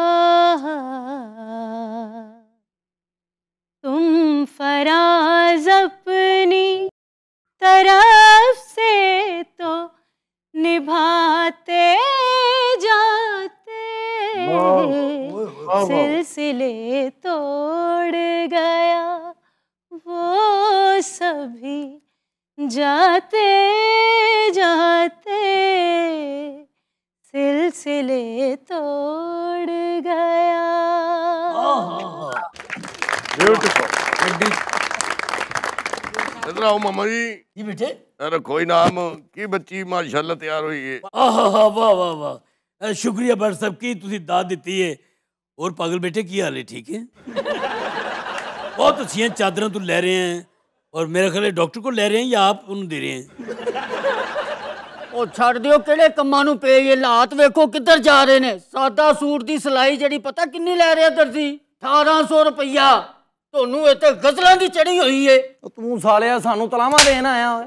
तुम फराज अपनी तरफ से तो निभाते जाते हाँ, हाँ। सिलसिले तोड़ गया वो सभी जाते जाते सिलसिले तोड़ गया मामा जी बेटे नाम की बच्ची तैयार हुई है हाँ, हाँ, हाँ, शुक्रिया बड़ सब की तुसी दाद दी है और पागल बेटे की हाल है ठीक है बहुत अच्छी हैं चादरें तो ले रहे हैं और मेरा ख्याल डॉक्टर को ले रहे हैं या आप उन्हें दे रहे हैं ਉਹ ਛੱਡ ਦਿਓ ਕਿਹੜੇ ਕੰਮਾਂ ਨੂੰ ਪਏ ਇਹ ਲਾਤ ਵੇਖੋ ਕਿੱਧਰ ਜਾ ਰਹੇ ਨੇ ਸਾਦਾ ਸੂਟ ਦੀ ਸਲਾਈ ਜਿਹੜੀ ਪਤਾ ਕਿੰਨੀ ਲੈ ਰਿਹਾ ਦਰਜੀ 1800 ਰੁਪਈਆ ਤੁਹਾਨੂੰ ਇੱਥੇ ਗਜ਼ਲਾਂ ਦੀ ਚੜੀ ਹੋਈ ਏ ਤੂੰ ਸਾਲਿਆ ਸਾਨੂੰ ਤਲਾਵਾ ਦੇਣ ਆਇਆ ਓਏ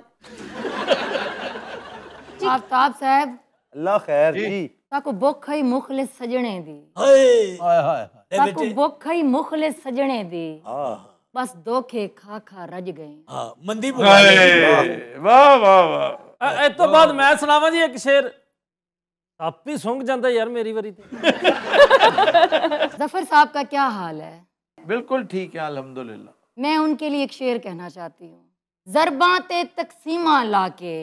ਆਫਤਾਬ ਸਾਹਿਬ ਅੱਲਾ ਖੈਰ ਜੀ ਤਾਂ ਕੋ ਬੁੱਖ ਹੀ ਮੁਖਲਿਸ ਸਜਣੇ ਦੀ ਹਾਏ ਹਾਏ ਹਾਏ तक बुख मुखले सजने दी बस धोखे खा खा रज गए मंदी वाह वाह वाह ਇਸ ਤੋਂ ਬਾਅਦ ਮੈਂ ਸੁਣਾਵਾਂ ਜੀ ਇੱਕ ਸ਼ੇਰ आप ही सूंघ जाता यार मेरी बारी जफर साहब का क्या हाल है बिल्कुल ठीक है अल्हम्दुलिल्लाह मैं उनके लिए एक शेर कहना चाहती हूँ जरबा ते तकसीमा लाके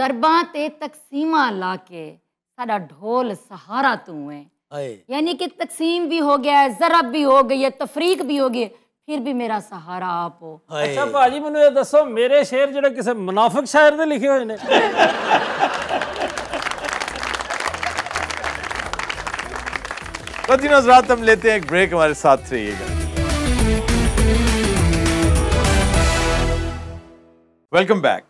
जरबा ते तकसीमा लाके साडा ढोल सहारा तू है यानी कि तकसीम भी हो गया है जरब भी हो गई है तफरीक भी हो गई फिर भी मेरा सहारा आप हो अच्छा भाजी मैं दसो मेरे शेर जो किसी मुनाफिक शायर ने लिखे हुए तो रात हम लेते हैं एक ब्रेक हमारे साथ रहिएगा वेलकम बैक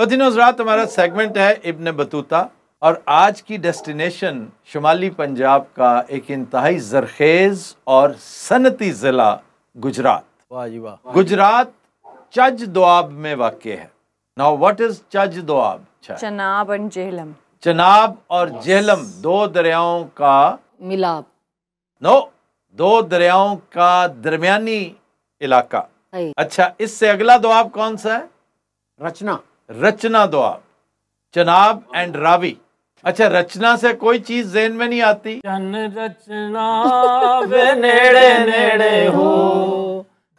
तो रात हमारा सेगमेंट है इब्ने बतूता और आज की डेस्टिनेशन शुमाली पंजाब का एक इंतहाई जरखेज़ और सनती ज़िला गुजरात वाह गुजरात चज दुआब में वाक़ है now what is Chaj Doab अच्छा। चनाब एंड जेहलम चनाब और जेहलम दो दरियाओं का मिलाप नो दो दरियाओं का दरमियानी इलाका अच्छा इससे अगला दुआब कौन सा है रचना रचना दुआब चनाब एंड रावी अच्छा रचना से कोई चीज जेन में नहीं आती जन रचना वे नेड़े नेड़े हो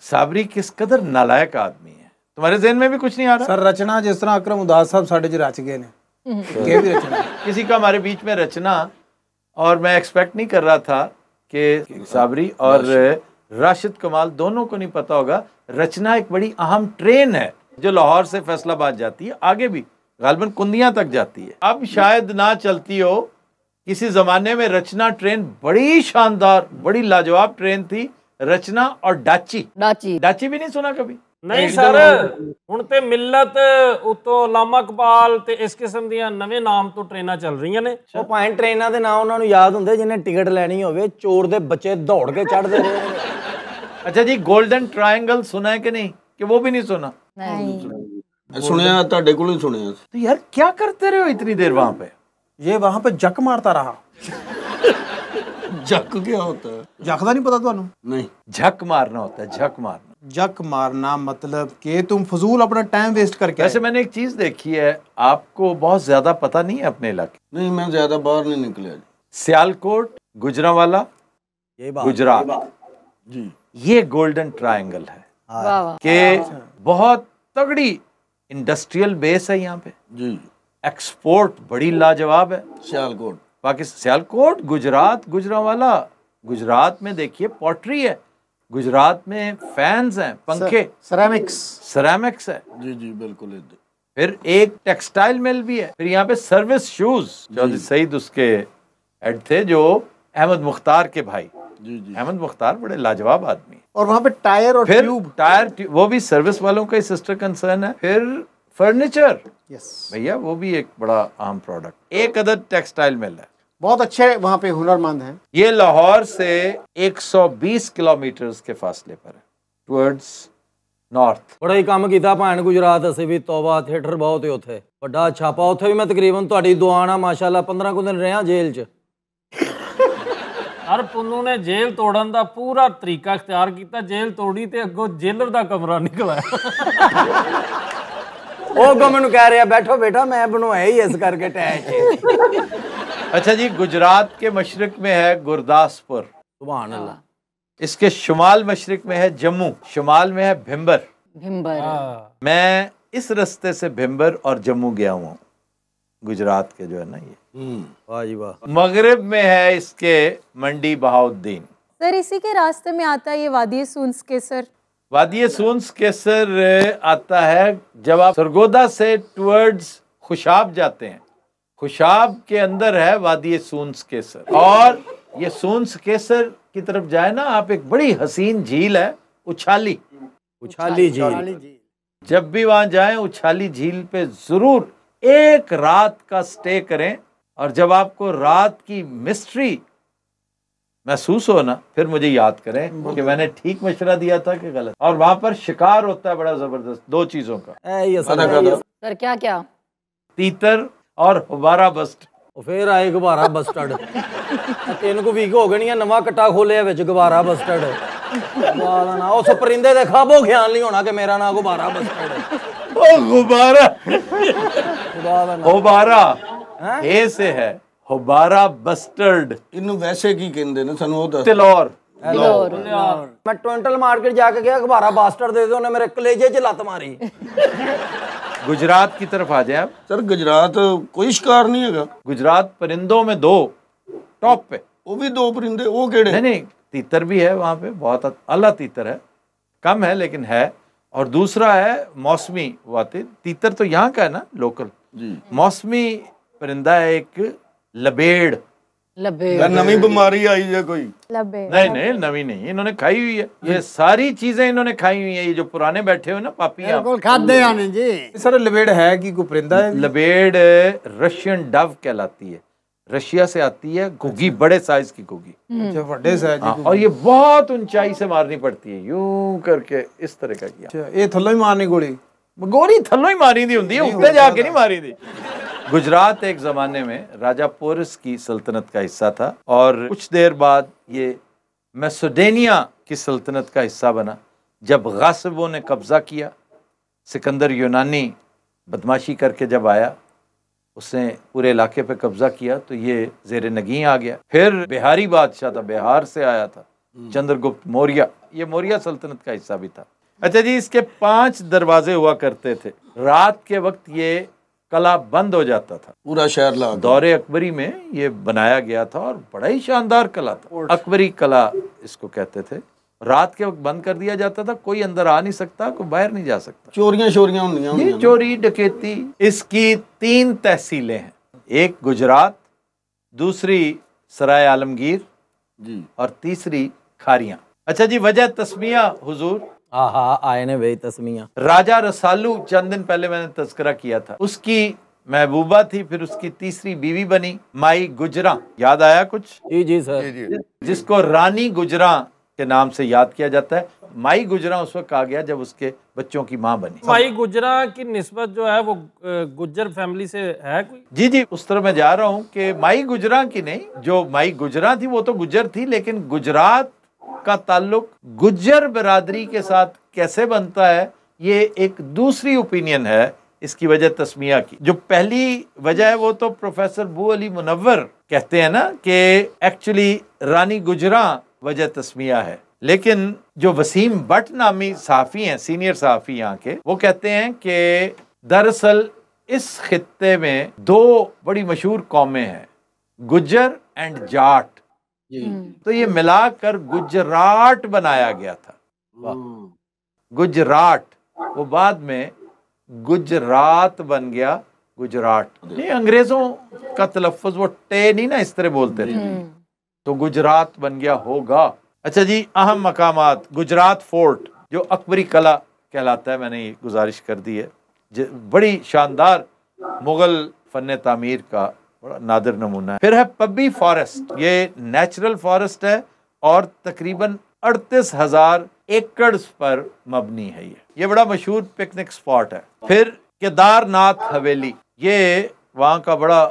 साबरी किस कदर नालायक आदमी है तुम्हारे जेन में भी कुछ नहीं आ रहा सर रचना जिस तरह अक्रम उदास साहब साढ़े जी रच गए ने हम्म। भी रचना किसी का हमारे बीच में रचना और मैं एक्सपेक्ट नहीं कर रहा था कि साबरी और राशिद कमाल दोनों को नहीं पता होगा रचना एक बड़ी अहम ट्रेन है जो लाहौर से फैसलाबाद जाती है आगे भी गालबन कुंदियां तक जाती है अब शायद ना चलती हो किसी ज़माने में रचना ट्रेन बड़ी शानदार बड़ी लाजवाब ट्रेन थी रचना और डाची डाची डाची भी नहीं सुना कभी ਨਹੀਂ ਸਰ ਹੁਣ ਤੇ ਮਿਲਤ ਉਤੋਂ ਲਾਮਾ ਕਬਾਲ ਤੇ ਇਸ ਕਿਸਮ ਦੀਆਂ ਨਵੇਂ ਨਾਮ ਤੋਂ ਟ੍ਰੇਨਾਂ ਚੱਲ ਰਹੀਆਂ ਨੇ ਉਹ ਭਾਵੇਂ ਟ੍ਰੇਨਾਂ ਦੇ ਨਾਮ ਉਹਨਾਂ ਨੂੰ ਯਾਦ ਹੁੰਦੇ ਜਿਹਨੇ ਟਿਕਟ ਲੈਣੀ ਹੋਵੇ ਚੋਰ ਦੇ ਬੱਚੇ ਦੌੜ ਕੇ ਚੜਦੇ ਨੇ ਅੱਛਾ ਜੀ 골ਡਨ ਟ੍ਰਾਇੰਗਲ ਸੁਣਾ ਹੈ ਕਿ ਨਹੀਂ ਕਿ ਉਹ ਵੀ ਨਹੀਂ ਸੁਣਾ ਨਹੀਂ तो यार क्या करते रहे हो इतनी देर वहां पे ये वहां पे जक मारता रहा मारना होता है मारना जक मारना मतलब तुम फजूल अपना टाइम वेस्ट करके वैसे मैंने एक चीज देखी है आपको बहुत ज्यादा पता नहीं है अपने इलाके नहीं मैं ज्यादा बाहर नहीं निकलिया सियालकोट गुजरा वाला गुजरात जी ये गोल्डन ट्राइंगल है हाँ। बहुत तगड़ी इंडस्ट्रियल बेस है यहाँ पे जी एक्सपोर्ट बड़ी लाजवाब है सियालकोट पाकिस्तान सियालकोट गुजरात गुजरावाला गुजरात में देखिए पॉटरी है गुजरात में फैंस हैं पंखे सरामिक्स सरामिक्स है जी जी बिल्कुल फिर एक टेक्सटाइल मिल भी है फिर यहाँ पे सर्विस शूज सईद उसके एड थे जो अहमद मुख्तार के भाई अहमद मुख्तार बड़े लाजवाब आदमी और वहाँ पे टायर और फिर ट्यूब टायर वो भी सर्विस वालों का ही सिस्टर कंसर्न है फिर फर्नीचर यस भैया वो भी एक बड़ा आम प्रोडक्ट एक अदर टेक्सटाइल मिल है बहुत अच्छे वहाँ पे हुनरमंद हैं ये लाहौर से 120 किलोमीटर के फासले पर है टुवर्ड्स नॉर्थ बड़ा ही काम किया भैन गुजरात असं भी तौबा थिएटर बहुत ही उत्थे ਵੱਡਾ छापा ਉੱਥੇ ਵੀ ਮੈਂ ਤਕਰੀਬਨ ਤੁਹਾਡੀ ਦੁਆਣਾ ਮਾਸ਼ਾਅੱਲਾ 15 ਕੁ ਦਿਨ ਰਿਹਾ ਜੇਲ੍ਹ 'ਚ हर पुनू ने जेल तोड़न का पूरा तरीका अख्तियार किया जेल तोड़ी तो अगो जेलर का कमरा निकला वो अगो मैं कह रहा बैठो बेटा मैं बनवाया ही इस करके टैच अच्छा जी गुजरात के मशरक में है गुरदासपुर अल्लाह इसके शुमाल मशरक में है जम्मू शुमाल में है भिम्बर भिम्बर मैं इस रस्ते से भिम्बर और जम्मू गया हुआ गुजरात के जो है ना ये हम्म। मगरब में है इसके मंडी बहाउद्दीन सर इसी के रास्ते में आता है ये वादी सूंस के सर वादी सूंस के सर आता है जब आप सरगोदा से टूवर्ड्स खुशाब जाते हैं खुशाब के अंदर है वादी सूंस केसर और ये सूंस केसर की तरफ जाए ना आप एक बड़ी हसीन झील है उछाली उछाली झील जब भी वहां जाए उछाली झील पे जरूर एक रात का स्टे करें और जब आपको रात की मिस्ट्री महसूस हो ना फिर मुझे याद करें कि मैंने ठीक मशरा दिया था कि गलत और वहां पर शिकार होता है बड़ा जबरदस्त दो चीजों का ये सर क्या क्या तीतर और हुबारा बस्ट फिर आए गुबारा ਬਸਟਰਡ ਤਿੰਨ ਕੁ ਵੀਕ हो गई नवा कट्टा खोले बिच गुबारा ਬਸਟਰਡ ਵਾਲਾ उस परिंदे खाबो ख्याल नहीं होना कि मेरा ना गुबारा ਨਾਂ ਗੁਬਾਰਾ गुबारा ਇਹ ਸੇ ਹੈ ਬਸਟਰਡ ਇਹਨੂੰ ਵੈਸੇ ਕੀ ਕਹਿੰਦੇ ਨੇ ਸਾਨੂੰ ਉਹ ਦੱਸ ਤਿਲੌਰ ਮੈਂ ਮਾਰਕੀਟ ਜਾ ਕੇ ਗਿਆ ਦੇ ਦੇ ਉਹਨੇ ਮੇਰੇ ਕਲੇਜੇ 'ਚ ਲੱਤ ਮਾਰੀ गुजरात की तरफ आ जाए सर गुजरात कोई शिकार नहीं है गुजरात परिंदो में दो टॉप पे वो भी दो परिंदे वो केड़े नहीं तीतर भी है वहाँ पे बहुत अला तीतर है कम है लेकिन है और दूसरा है मौसमी वाते तीतर तो यहाँ का है ना लोकल मौसमी परिंदा है एक लबेड़ लबेड़ नवी बीमारी आई है कोई लबेड़ नहीं नहीं नवी नहीं इन्होंने खाई हुई है ये सारी चीजें इन्होंने खाई हुई है ये जो पुराने बैठे हुए ना पापी खाते हैं जी सर लबेड़ है कि परिंदा है लबेड़ रशियन डव कहलाती है रशिया से आती है घुगी अच्छा। बड़े साइज की घुगी बड़े साइज और ये बहुत ऊंचाई से मारनी पड़ती है यूं करके इस तरह का किया अच्छा, ये थलो ही मारनी गोली गोली थलो ही मारी दी होंगी उत्ते जाके नहीं मारी दी गुजरात एक जमाने में राजा पोरस की सल्तनत का हिस्सा था और कुछ देर बाद ये मैसोडेनिया की सल्तनत का हिस्सा बना जब गासबों ने कब्जा किया सिकंदर यूनानी बदमाशी करके जब आया उसने पूरे इलाके पे कब्जा किया तो ये जेर नगी आ गया फिर बिहारी बादशाह था बिहार से आया था हम्म। चंद्रगुप्त मौर्य ये मौर्य सल्तनत का हिस्सा भी था अच्छा जी इसके पांच दरवाजे हुआ करते थे रात के वक्त ये कला बंद हो जाता था पूरा शहर ला दौरे अकबरी में ये बनाया गया था और बड़ा ही शानदार कला था अकबरी कला इसको कहते थे रात के वक्त बंद कर दिया जाता था कोई अंदर आ नहीं सकता कोई बाहर नहीं जा सकता चोरियां शोरियां होंगी ये चोरी डकेती इसकी तीन तहसीलें हैं एक गुजरात दूसरी सराय आलमगीर जी और तीसरी खारिया अच्छा जी वजह तस्मिया हुजूर आहा आए ने वही तस्मिया राजा रसालू चंद दिन पहले मैंने तस्करा किया था उसकी महबूबा थी फिर उसकी तीसरी बीवी बनी माई गुजरा याद आया कुछ जी जी सर जी, जी। जिसको रानी गुजरा के नाम से याद किया जाता है माई गुजरा उस वक्त कहा गया जब उसके बच्चों की माँ बनी माई गुजरा की नस्बत जो है वो गुज्जर फैमिली से है कोई जी जी उस तरह मैं जा रहा हूँ कि माई गुजरा की नहीं जो माई गुजरा थी वो तो गुजर थी लेकिन गुजरात का ताल्लुक गुजर बरादरी के साथ कैसे बनता है ये एक दूसरी ओपिनियन है इसकी वजह तस्मिया की जो पहली वजह है वो तो प्रोफेसर बू अली मुनवर कहते हैं ना कि एक्चुअली रानी गुजरा वजह तस्मिया है लेकिन जो वसीम बट नामी साफी हैं सीनियर साफ़ी यहाँ के वो कहते हैं कि दरअसल इस खत्ते में दो बड़ी मशहूर कौमें हैं गुजर एंड जाट हम्म। तो ये मिलाकर गुजराट बनाया गया था गुजराट वो बाद में गुजरात बन गया गुजराट नहीं अंग्रेजों का तलफ़ वो टे नहीं ना इस तरह बोलते थे हम्म। तो गुजरात बन गया होगा अच्छा जी अहम मकाम गुजरात फोर्ट जो अकबरी कला कहलाता है मैंने ये गुजारिश कर दी है बड़ी शानदार मुग़ल फ़न तमीर का बड़ा नादिर नमूना है फिर है पब्बी फॉरेस्ट ये नेचुरल फॉरेस्ट है और तकरीबन अड़तीस हज़ार एकड़ पर मबनी है ये ये बड़ा मशहूर पिकनिक स्पॉट है फिर केदारनाथ हवेली ये वहाँ का बड़ा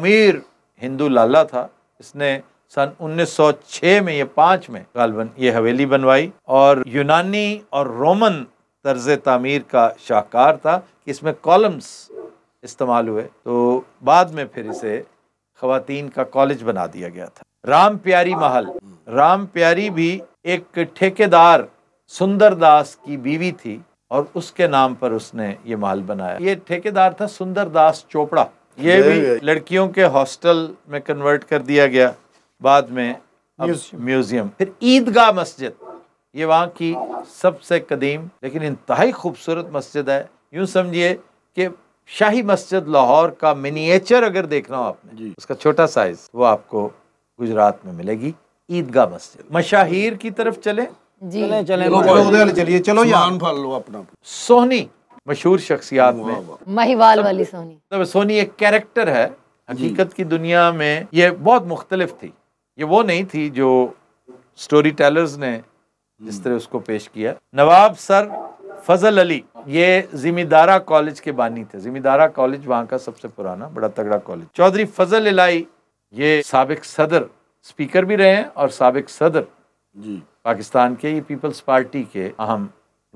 अमीर हिंदू लाला था इसने सन 1906 में ये पांच में गालबन ये हवेली बनवाई और यूनानी और रोमन तर्ज तमीर का शाहकार था इसमें कॉलम्स इस्तेमाल हुए तो बाद में फिर इसे खातन का कॉलेज बना दिया गया था राम प्यारी महल राम प्यारी भी एक ठेकेदार सुंदरदास की बीवी थी और उसके नाम पर उसने ये महल बनाया ये ठेकेदार था सुंदरदास चोपड़ा ये भी लड़कियों के हॉस्टल में कन्वर्ट कर दिया गया बाद में म्यूजियम फिर ईदगाह मस्जिद ये वहाँ की सबसे कदीम लेकिन इंतहाई खूबसूरत मस्जिद है यूँ समझिए कि शाही मस्जिद लाहौर का मिनिएचर अगर देखना हो आपने उसका छोटा साइज वो आपको गुजरात में मिलेगी ईदगाह मस्जिद मशाहिर की तरफ चले चले चले चलिए चलो लो अपना सोनी मशहूर शख्सियात में महिवाल वाली सोनी मतलब सोनी एक कैरेक्टर है हकीकत की दुनिया में ये बहुत मुख्तलिफ थी ये वो नहीं थी जो स्टोरी टेलर्स ने जिस तरह उसको पेश किया नवाब सर फजल अली ये जिमीदारा कॉलेज के बानी थे जिमीदारा कॉलेज वहाँ का सबसे पुराना बड़ा तगड़ा कॉलेज चौधरी फजल इलाई ये सबक सदर स्पीकर भी रहे हैं और सबक सदर जी पाकिस्तान के ये पीपल्स पार्टी के अहम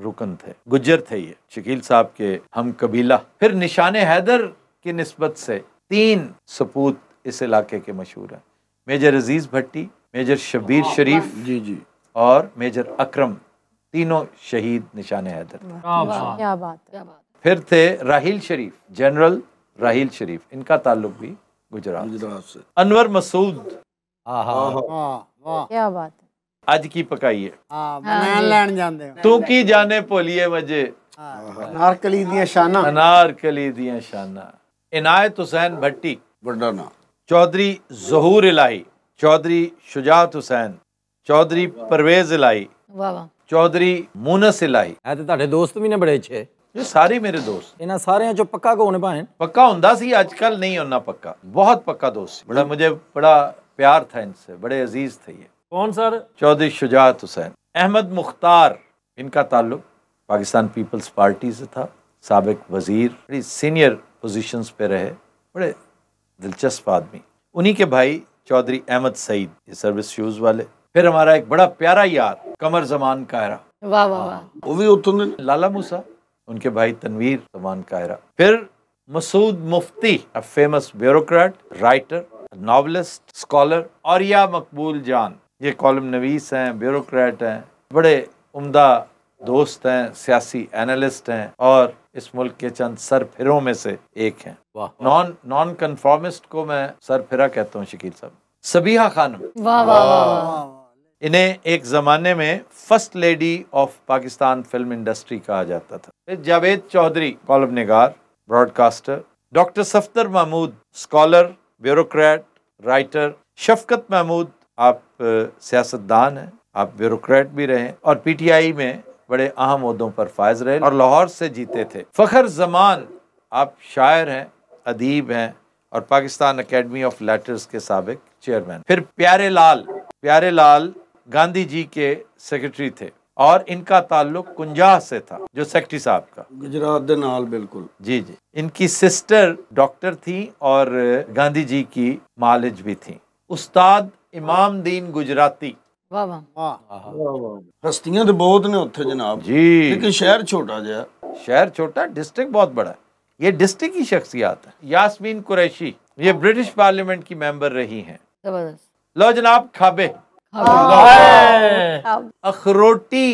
रुकन थे गुजर थे ये शकील साहब के हम कबीला फिर निशान हैदर की नस्बत से तीन सपूत इस इलाके के मशहूर हैं मेजर अजीज़ भट्टी मेजर शबीर हाँ, शरीफ जी जी और मेजर अकरम तीनों शहीद निशान हैदर फिर थे राहिल शरीफ जनरल राहिल शरीफ इनका ताल्लुक भी गुजरात गुजरात से अनवर मसूद हाँ, हाँ। क्या बात आज की ਪਕਾਈਏ ਮੈਂ तू की जाने ਕੀ ਜਾਣੇ ਭੋਲੀਏ दिया ਅਨਾਰਕਲੀ ਦੀਆਂ ਸ਼ਾਨਾਂ ਅਨਾਰਕਲੀ ਦੀਆਂ ਸ਼ਾਨਾਂ ਇਨਾਇਤ ਹੁਸੈਨ चौधरी जहूर इलाही चौधरी शुजात हुसैन चौधरी परवेज इलाही चौधरी मुनस इलाही दोस्त भी ने बड़े अच्छे ये सारे मेरे दोस्त इन्हें सारे जो पक्का कौन पाए पक्का होंदा आजकल नहीं होना पक्का बहुत पक्का दोस्त बड़ा मुझे बड़ा प्यार था इनसे बड़े अजीज थे ये कौन सर चौधरी शुजात हुसैन अहमद मुख्तार इनका ताल्लुक पाकिस्तान पीपल्स पार्टी से था सबक वजीर बड़ी सीनियर पोजिशन पे रहे बड़े दिलचस्प आदमी उन्हीं के भाई चौधरी अहमद सईद ये सर्विस शूज वाले फिर हमारा एक बड़ा प्यारा यार कमर जमान कायरा वाह वाह वाह वो भी उतने लाला मूसा उनके भाई तनवीर जमान कायरा फिर Masood Mufti a famous bureaucrat writer novelist scholar और या मकबूल जान ये कॉलम नवीस हैं ब्यूरोक्रेट हैं बड़े उम्दा दोस्त हैं सियासी एनालिस्ट हैं और इस मुल्क के चंद सरफिरों में से एक हैं नॉन नॉन कन्फॉर्मिस्ट को मैं सरफिरा कहता हूँ शकील साहब सबीहा खानम इन्हें एक ज़माने में first lady of Pakistan film industry कहा जाता था फिर जावेद चौधरी कॉलम नगार broadcaster doctor Safdar Mahmood scholar bureaucrat writer Shafqat Mahmood आप सियासतदान हैं आप ब्यूरोक्रेट भी रहे और पीटीआई में बड़े अहम उहदों पर फायज रहे और हाँ। लाहौर से जीते थे फ़खर जमान आप शायर हैं अदीब हैं और पाकिस्तान अकेडमी ऑफ लेटर्स के सबक चेयरमैन फिर प्यारे लाल प्यारे लाल गांधी जी के सेक्रेटरी थे और इनका ताल्लुक कुंजाह से था जो सेक्रेटरी साहब का गुजरात नाल बिल्कुल जी जी इनकी सिस्टर डॉक्टर थी और गांधी जी की मालिज भी थी उस्ताद इमाम दीन गुजराती हस्तियां तो बहुत ਹਸਤੀਆਂ ਤੇ ਬਹੁਤ ਨੇ ਉੱਥੇ शहर छोटा डिस्ट्रिक्ट बहुत बड़ा ये डिस्ट्रिक्ट की शख्सियात है कुरैशी ये ब्रिटिश पार्लियामेंट की मेंबर रही हैं लो जनाब खाबे अखरोटी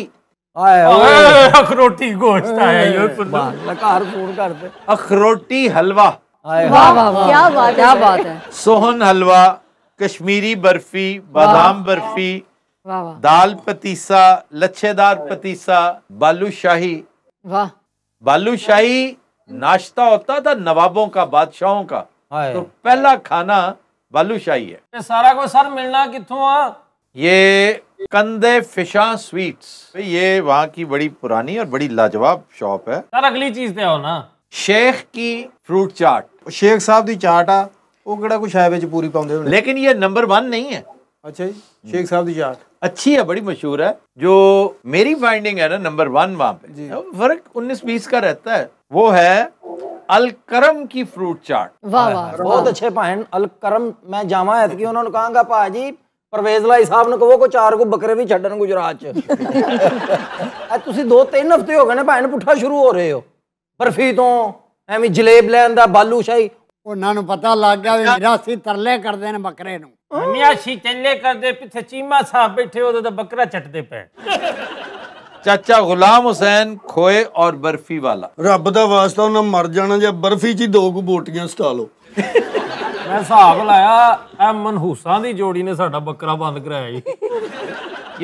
अखरोटी गोश्त अखरोटी हलवा क्या बात है सोहन हलवा कश्मीरी बर्फी बादाम बर्फी दाल पतीसा लच्छेदार पतीसा बालूशाही वाह बालूशाही नाश्ता होता था नवाबों का बादशाहों का तो पहला खाना बालूशाही है सारा को सर मिलना कितों ये कंदे फिशा स्वीट्स ये वहाँ की बड़ी पुरानी और बड़ी लाजवाब शॉप है सर अगली चीज दे ना शेख की फ्रूट चाट शेख साहब की चाट आ ਉਹ ਕਿਹੜਾ ਕੁਛ ਹੈ ਵਿੱਚ ਪੂਰੀ ਪਾਉਂਦੇ ਹੋਣੇ ਲੇਕਿਨ ਇਹ ਨੰਬਰ 1 ਨਹੀਂ ਹੈ ਅੱਛਾ ਜੀ ਸ਼ੇਖ ਸਾਹਿਬ अच्छी है बड़ी मशहूर है जो मेरी फाइंडिंग है ना नंबर वन वहाँ पे फर्क उन्नीस बीस का रहता है वो है अलकरम की फ्रूट चाट वाह वाह बहुत अच्छे पॉइंट अलकरम मैं जामा है कि उन्होंने कहा भाजी ਪਰਵੇਜ਼ ਲਾਈ ਸਾਹਿਬ ਨੂੰ ਕਹੋ ਕੋ ਚਾਰ ਕੋ ਬੱਕਰੇ ਵੀ ਛੱਡਣ ਗੁਜਰਾਤ ਚ ਐ ਤੁਸੀਂ ਦੋ ਤਿੰਨ ਹਫ਼ਤੇ ਹੋ ਗਏ ਨੇ ਭੈਣ ਪੁੱਠਾ ਸ਼ੁਰੂ ਹੋ ਰਹੇ ਹੋ ਬਰਫੀ ਤੋਂ ਐਵੇਂ ਜਲੇਬ ਲੈਣ ਦਾ ਬਾਲੂ ਸ਼ਾਹੀ ਉਹ ਉਹਨਾਂ ਨੂੰ ਪਤਾ ਲੱਗ ਗਿਆ ਵੀ ਰਾਸੀ ਤਰਲੇ ਕਰਦੇ ਨੇ ਬੱਕਰੇ ਨੂੰ ਮਿਆਂ ਸੀ ਚੱਲੇ ਕਰਦੇ ਪਿੱਛੇ ਚੀਮਾ ਸਾਹਿਬ ਬੈਠੇ ਉਹਦੇ ਤਾਂ ਬੱਕਰਾ ਛੱਟਦੇ ਪਏ ਚਾਚਾ ਗੁਲਾਮ ਹੁਸੈਨ ਖੋਏ ਔਰ ਬਰਫੀ ਵਾਲਾ ਰੱਬ ਦਾ ਵਾਸਤਾ ਉਹਨਾਂ ਮਰ ਜਾਣਾ ਜਾਂ ਬਰਫੀ 'ਚ ਹੀ ਦੋ ਕੁ ਬੋਟੀਆਂ ਸਟਾ ਲਓ ਮੈਂ ਹਿਸਾਬ ਲਾਇਆ ਐ ਮਨਹੂਸਾਂ ਦੀ ਜੋੜੀ ਨੇ ਸਾਡਾ ਬੱਕਰਾ ਬੰਦ ਕਰਾਇਆ ਜੀ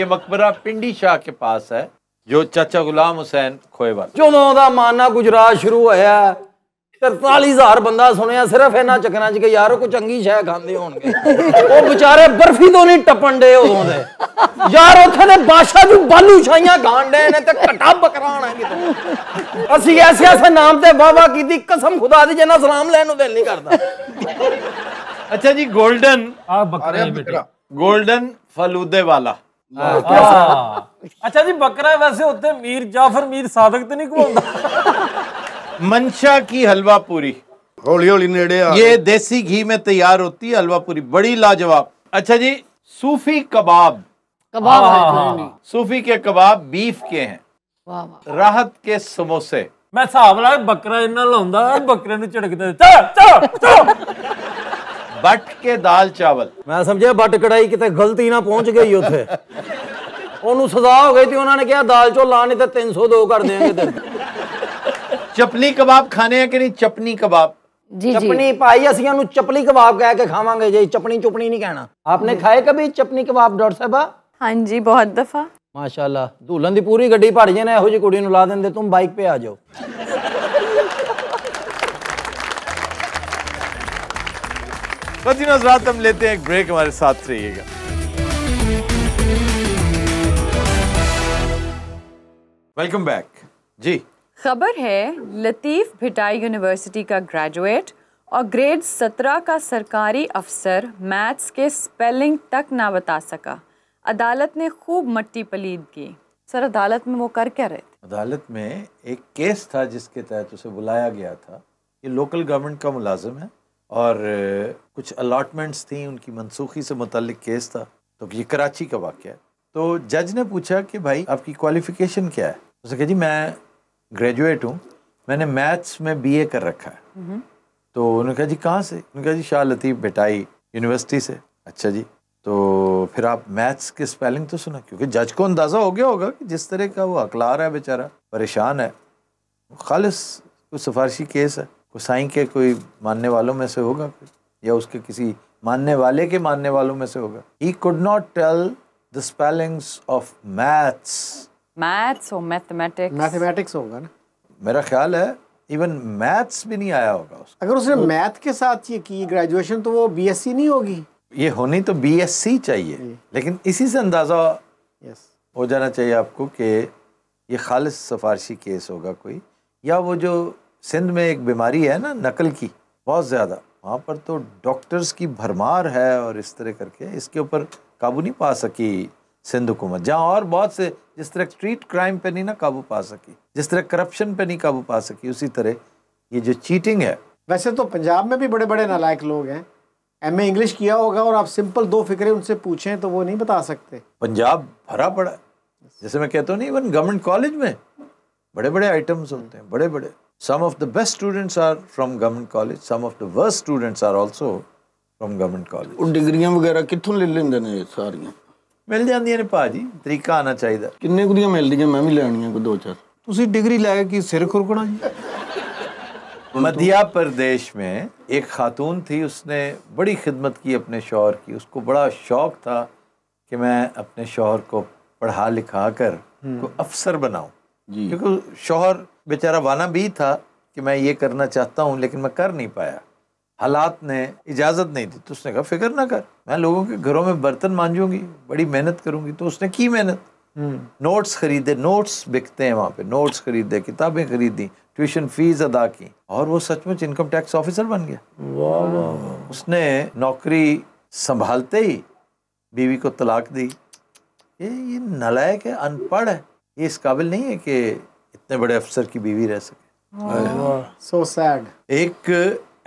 ਇਹ ਮਕਬਰਾ ਪਿੰਡੀ ਸ਼ਾਹ ਕੇ ਪਾਸ ਹੈ ਜੋ ਚਾਚਾ ਗੁਲਾਮ ਹੁਸੈਨ ਖੋਏ ਵਾਲਾ ਜਦੋਂ ਦਾ ਮਾਨਾ ਗੁਜਰਾਤ ਸ਼ੁਰੂ ਹੋਇਆ 43000 ਬੰਦਾ ਸੁਣਿਆ ਸਿਰਫ ਇਹਨਾਂ ਚੱਕਰਾਂ 'ਚ ਕਿ ਯਾਰ ਕੋ ਚੰਗੀ ਸ਼ੈ ਖਾਂਦੇ ਹੋਣਗੇ ਉਹ ਵਿਚਾਰੇ ਬਰਫੀ ਤੋਂ ਨਹੀਂ ਟੱਪਣ ਦੇ ਉਦੋਂ ਦੇ ਯਾਰ ਉੱਥੇ ਦੇ ਬਾਦਸ਼ਾਹ ਨੂੰ ਬਾਲੂ ਛਾਈਆਂ ਗਾਂਡੇ ਨੇ ਤੇ ਘਟਾ ਬਕਰਾਣਾ ਕਿਤੋਂ ਅਸੀਂ ਐਸੇ ਐਸੇ ਨਾਮ ਤੇ ਵਾਵਾ ਕੀਤੀ ਕਸਮ ਖੁਦਾ ਦੀ ਜਿੰਨਾ ਸਲਾਮ ਲੈਣ ਨੂੰ ਦਿਲ ਨਹੀਂ ਕਰਦਾ ਅੱਛਾ ਜੀ 골ਡਨ ਆ ਬੱਕਰਾ ਬੇਟਾ 골ਡਨ ਫਲੂਦੇ ਵਾਲਾ ਅੱਛਾ ਜੀ ਬੱਕਰਾ ਵੈਸੇ ਉੱਤੇ ਮੀਰ ਜਾਫਰ ਮੀਰ ਸਾਦਕ ਤੇ ਨਹੀਂ ਘਵਾਉਂਦਾ मंशा की हलवा पूरी होली होली नेड़े आ ये देसी घी में तैयार होती है हलवा पूरी बड़ी लाजवाब अच्छा जी सूफी कबाब कबाब है हाँ, हाँ, हाँ। सूफी के कबाब बीफ के हैं राहत के समोसे मैं हिसाब ला बकरा इना लाਉਂਦਾ बकरे ਨੂੰ ਝੜਕਦਾ ਚਾ बट के दाल चावल मैं समझिया बट कढ़ाई कितने गलती ना पहुंच गई उथे ਉਹਨੂੰ ਸਜ਼ਾ ਹੋ ਗਈ ਤੇ ਉਹਨਾਂ ਨੇ ਕਿਹਾ ਦਾਲ ਚੋ तो ਨਹੀਂ ਤੇ 302 ਕਰ ਦੇਣਗੇ ਚਪਲੀ ਕਬਾਬ ਖਾਣੇ ਆ ਕਿ ਨਹੀਂ ਚਪਨੀ ਕਬਾਬ ਜੀ ਜੀ ਚਪਨੀ ਭਾਈ ਅਸੀਂ ਉਹਨੂੰ ਚਪਲੀ ਕਬਾਬ ਕਹਿ ਕੇ ਖਾਵਾਂਗੇ ਜੀ ਚਪਣੀ ਚੁਪਣੀ ਨਹੀਂ ਕਹਿਣਾ ਆਪਨੇ ਖਾਏ ਕਦੇ ਚਪਨੀ ਕਬਾਬ ਡਾਕਟਰ ਸਾਹਿਬਾ ਹਾਂਜੀ ਬਹੁਤ ਦਫਾ ਮਾਸ਼ਾਅੱਲਾ ਧੂਲਨ ਦੀ ਪੂਰੀ ਗੱਡੀ ਭੜ ਜੇ ਨੇ ਇਹੋ ਜੀ ਕੁੜੀ ਨੂੰ ਲਾ ਦਿੰਦੇ ਤੂੰ ਬਾਈਕ 'ਤੇ ਆ ਜਾਓ बच्ची नजरात हम लेते हैं ਬ੍ਰੇਕ ਹਮਾਰੇ ਸਾਥ साथ ਰਹੀਏਗਾ ਵੈਲਕਮ ਬੈਕ ਜੀ खबर है लतीफ़ भिटाई यूनिवर्सिटी का ग्रेजुएट और ग्रेड सत्रह का सरकारी अफसर मैथ्स के स्पेलिंग तक ना बता सका अदालत ने खूब मट्टी पलीद की सर अदालत में वो कर क्या रहे थे अदालत में एक केस था जिसके तहत उसे बुलाया गया था ये लोकल गवर्नमेंट का मुलाजिम है और कुछ अलाटमेंट्स थी उनकी मनसूखी से मुतल केस था तो ये कराची का वाक्य है तो जज ने पूछा कि भाई आपकी क्वालिफ़िकेशन क्या है उसने कहा जी मैं ग्रेजुएट हूँ मैंने मैथ्स में बीए कर रखा है हम्म। तो उन्होंने कहा जी कहाँ से उन्होंने कहा जी शाह लतीफ़ बेटाई यूनिवर्सिटी से अच्छा जी तो फिर आप मैथ्स की स्पेलिंग तो सुना क्योंकि जज को अंदाज़ा हो गया होगा कि जिस तरह का वो रहा है बेचारा परेशान है खालिस कोई सिफारशी केस है कोई साई के कोई मानने वालों में से होगा या उसके किसी मानने वाले के मानने वालों में से होगा ही could not tell the spellings of maths maths और मैथमेटिक्स मैथमेटिक्स होगा ना मेरा ख्याल है इवन मैथ्स भी नहीं आया होगा उसको अगर उसने मैथ के साथ ये की ग्रेजुएशन तो वो बीएससी नहीं होगी ये होनी तो बीएससी चाहिए लेकिन इसी से अंदाज़ा हो जाना चाहिए आपको कि ये खालिस सफारशी केस होगा कोई या वो जो सिंध में एक बीमारी है ना नकल की बहुत ज़्यादा वहाँ पर तो डॉक्टर्स की भरमार है और इस तरह करके इसके ऊपर काबू नहीं पा सकी सिंध हुकूमत जहाँ और बहुत से जिस तरह स्ट्रीट क्राइम पे नहीं ना काबू पा सकी जिस तरह करप्शन पे नहीं काबू पा सकी उसी तरह ये जो चीटिंग है वैसे तो पंजाब में भी बड़े बड़े नालायक लोग हैं एम इंग्लिश किया होगा और आप सिंपल दो फिक्रे उनसे पूछें तो वो नहीं बता सकते पंजाब भरा पड़ा है जैसे मैं कहता हूँ ना इवन गवर्नमेंट कॉलेज में बड़े बड़े आइटम्स होते हैं बड़े बड़े some of the best students are from government college some of the worst students are also from government college डिग्रियां वगैरह कितों ले लेंगे सारियाँ ਮਿਲ ਜਾਂਦੀਆਂ ਨੇ तरीका ਤਰੀਕਾ ਆਣਾ ਚਾਹੀਦਾ ਕਿੰਨੇ ਕੁ ਦੀਆਂ ਮਿਲਦੀਆਂ ਮੈਂ ਵੀ ਲੈਣੀਆਂ ਕੋ ਦੋ ਚਾਰ ਤੁਸੀਂ ਡਿਗਰੀ ਲੈ ਕੇ ਸਿਰ ਖੁਰਕਣਾ ਜੀ मध्य प्रदेश में एक खातून थी उसने बड़ी खिदमत की अपने शोहर की उसको बड़ा शौक था कि मैं अपने शोहर को पढ़ा लिखा कर को अफसर बनाऊं क्योंकि शोहर बेचारा वाना भी था कि मैं ये करना चाहता हूँ लेकिन मैं कर नहीं पाया हालात ने इजाज़त नहीं दी तो उसने कहा फिक्र ना कर मैं लोगों के घरों में बर्तन मांझूंगी बड़ी मेहनत करूंगी तो उसने की मेहनत नोट्स हम्म। खरीदे नोट्स बिकते हैं वहाँ पे नोट्स खरीदे किताबें खरीदी ट्यूशन फीस अदा की और वो सचमुच इनकम टैक्स ऑफिसर बन गया वाँ वाँ। उसने नौकरी संभालते ही बीवी को तलाक दी ये ये नलायक है अनपढ़ है ये इस काबिल नहीं है कि इतने बड़े अफसर की बीवी रह सके सो सैड एक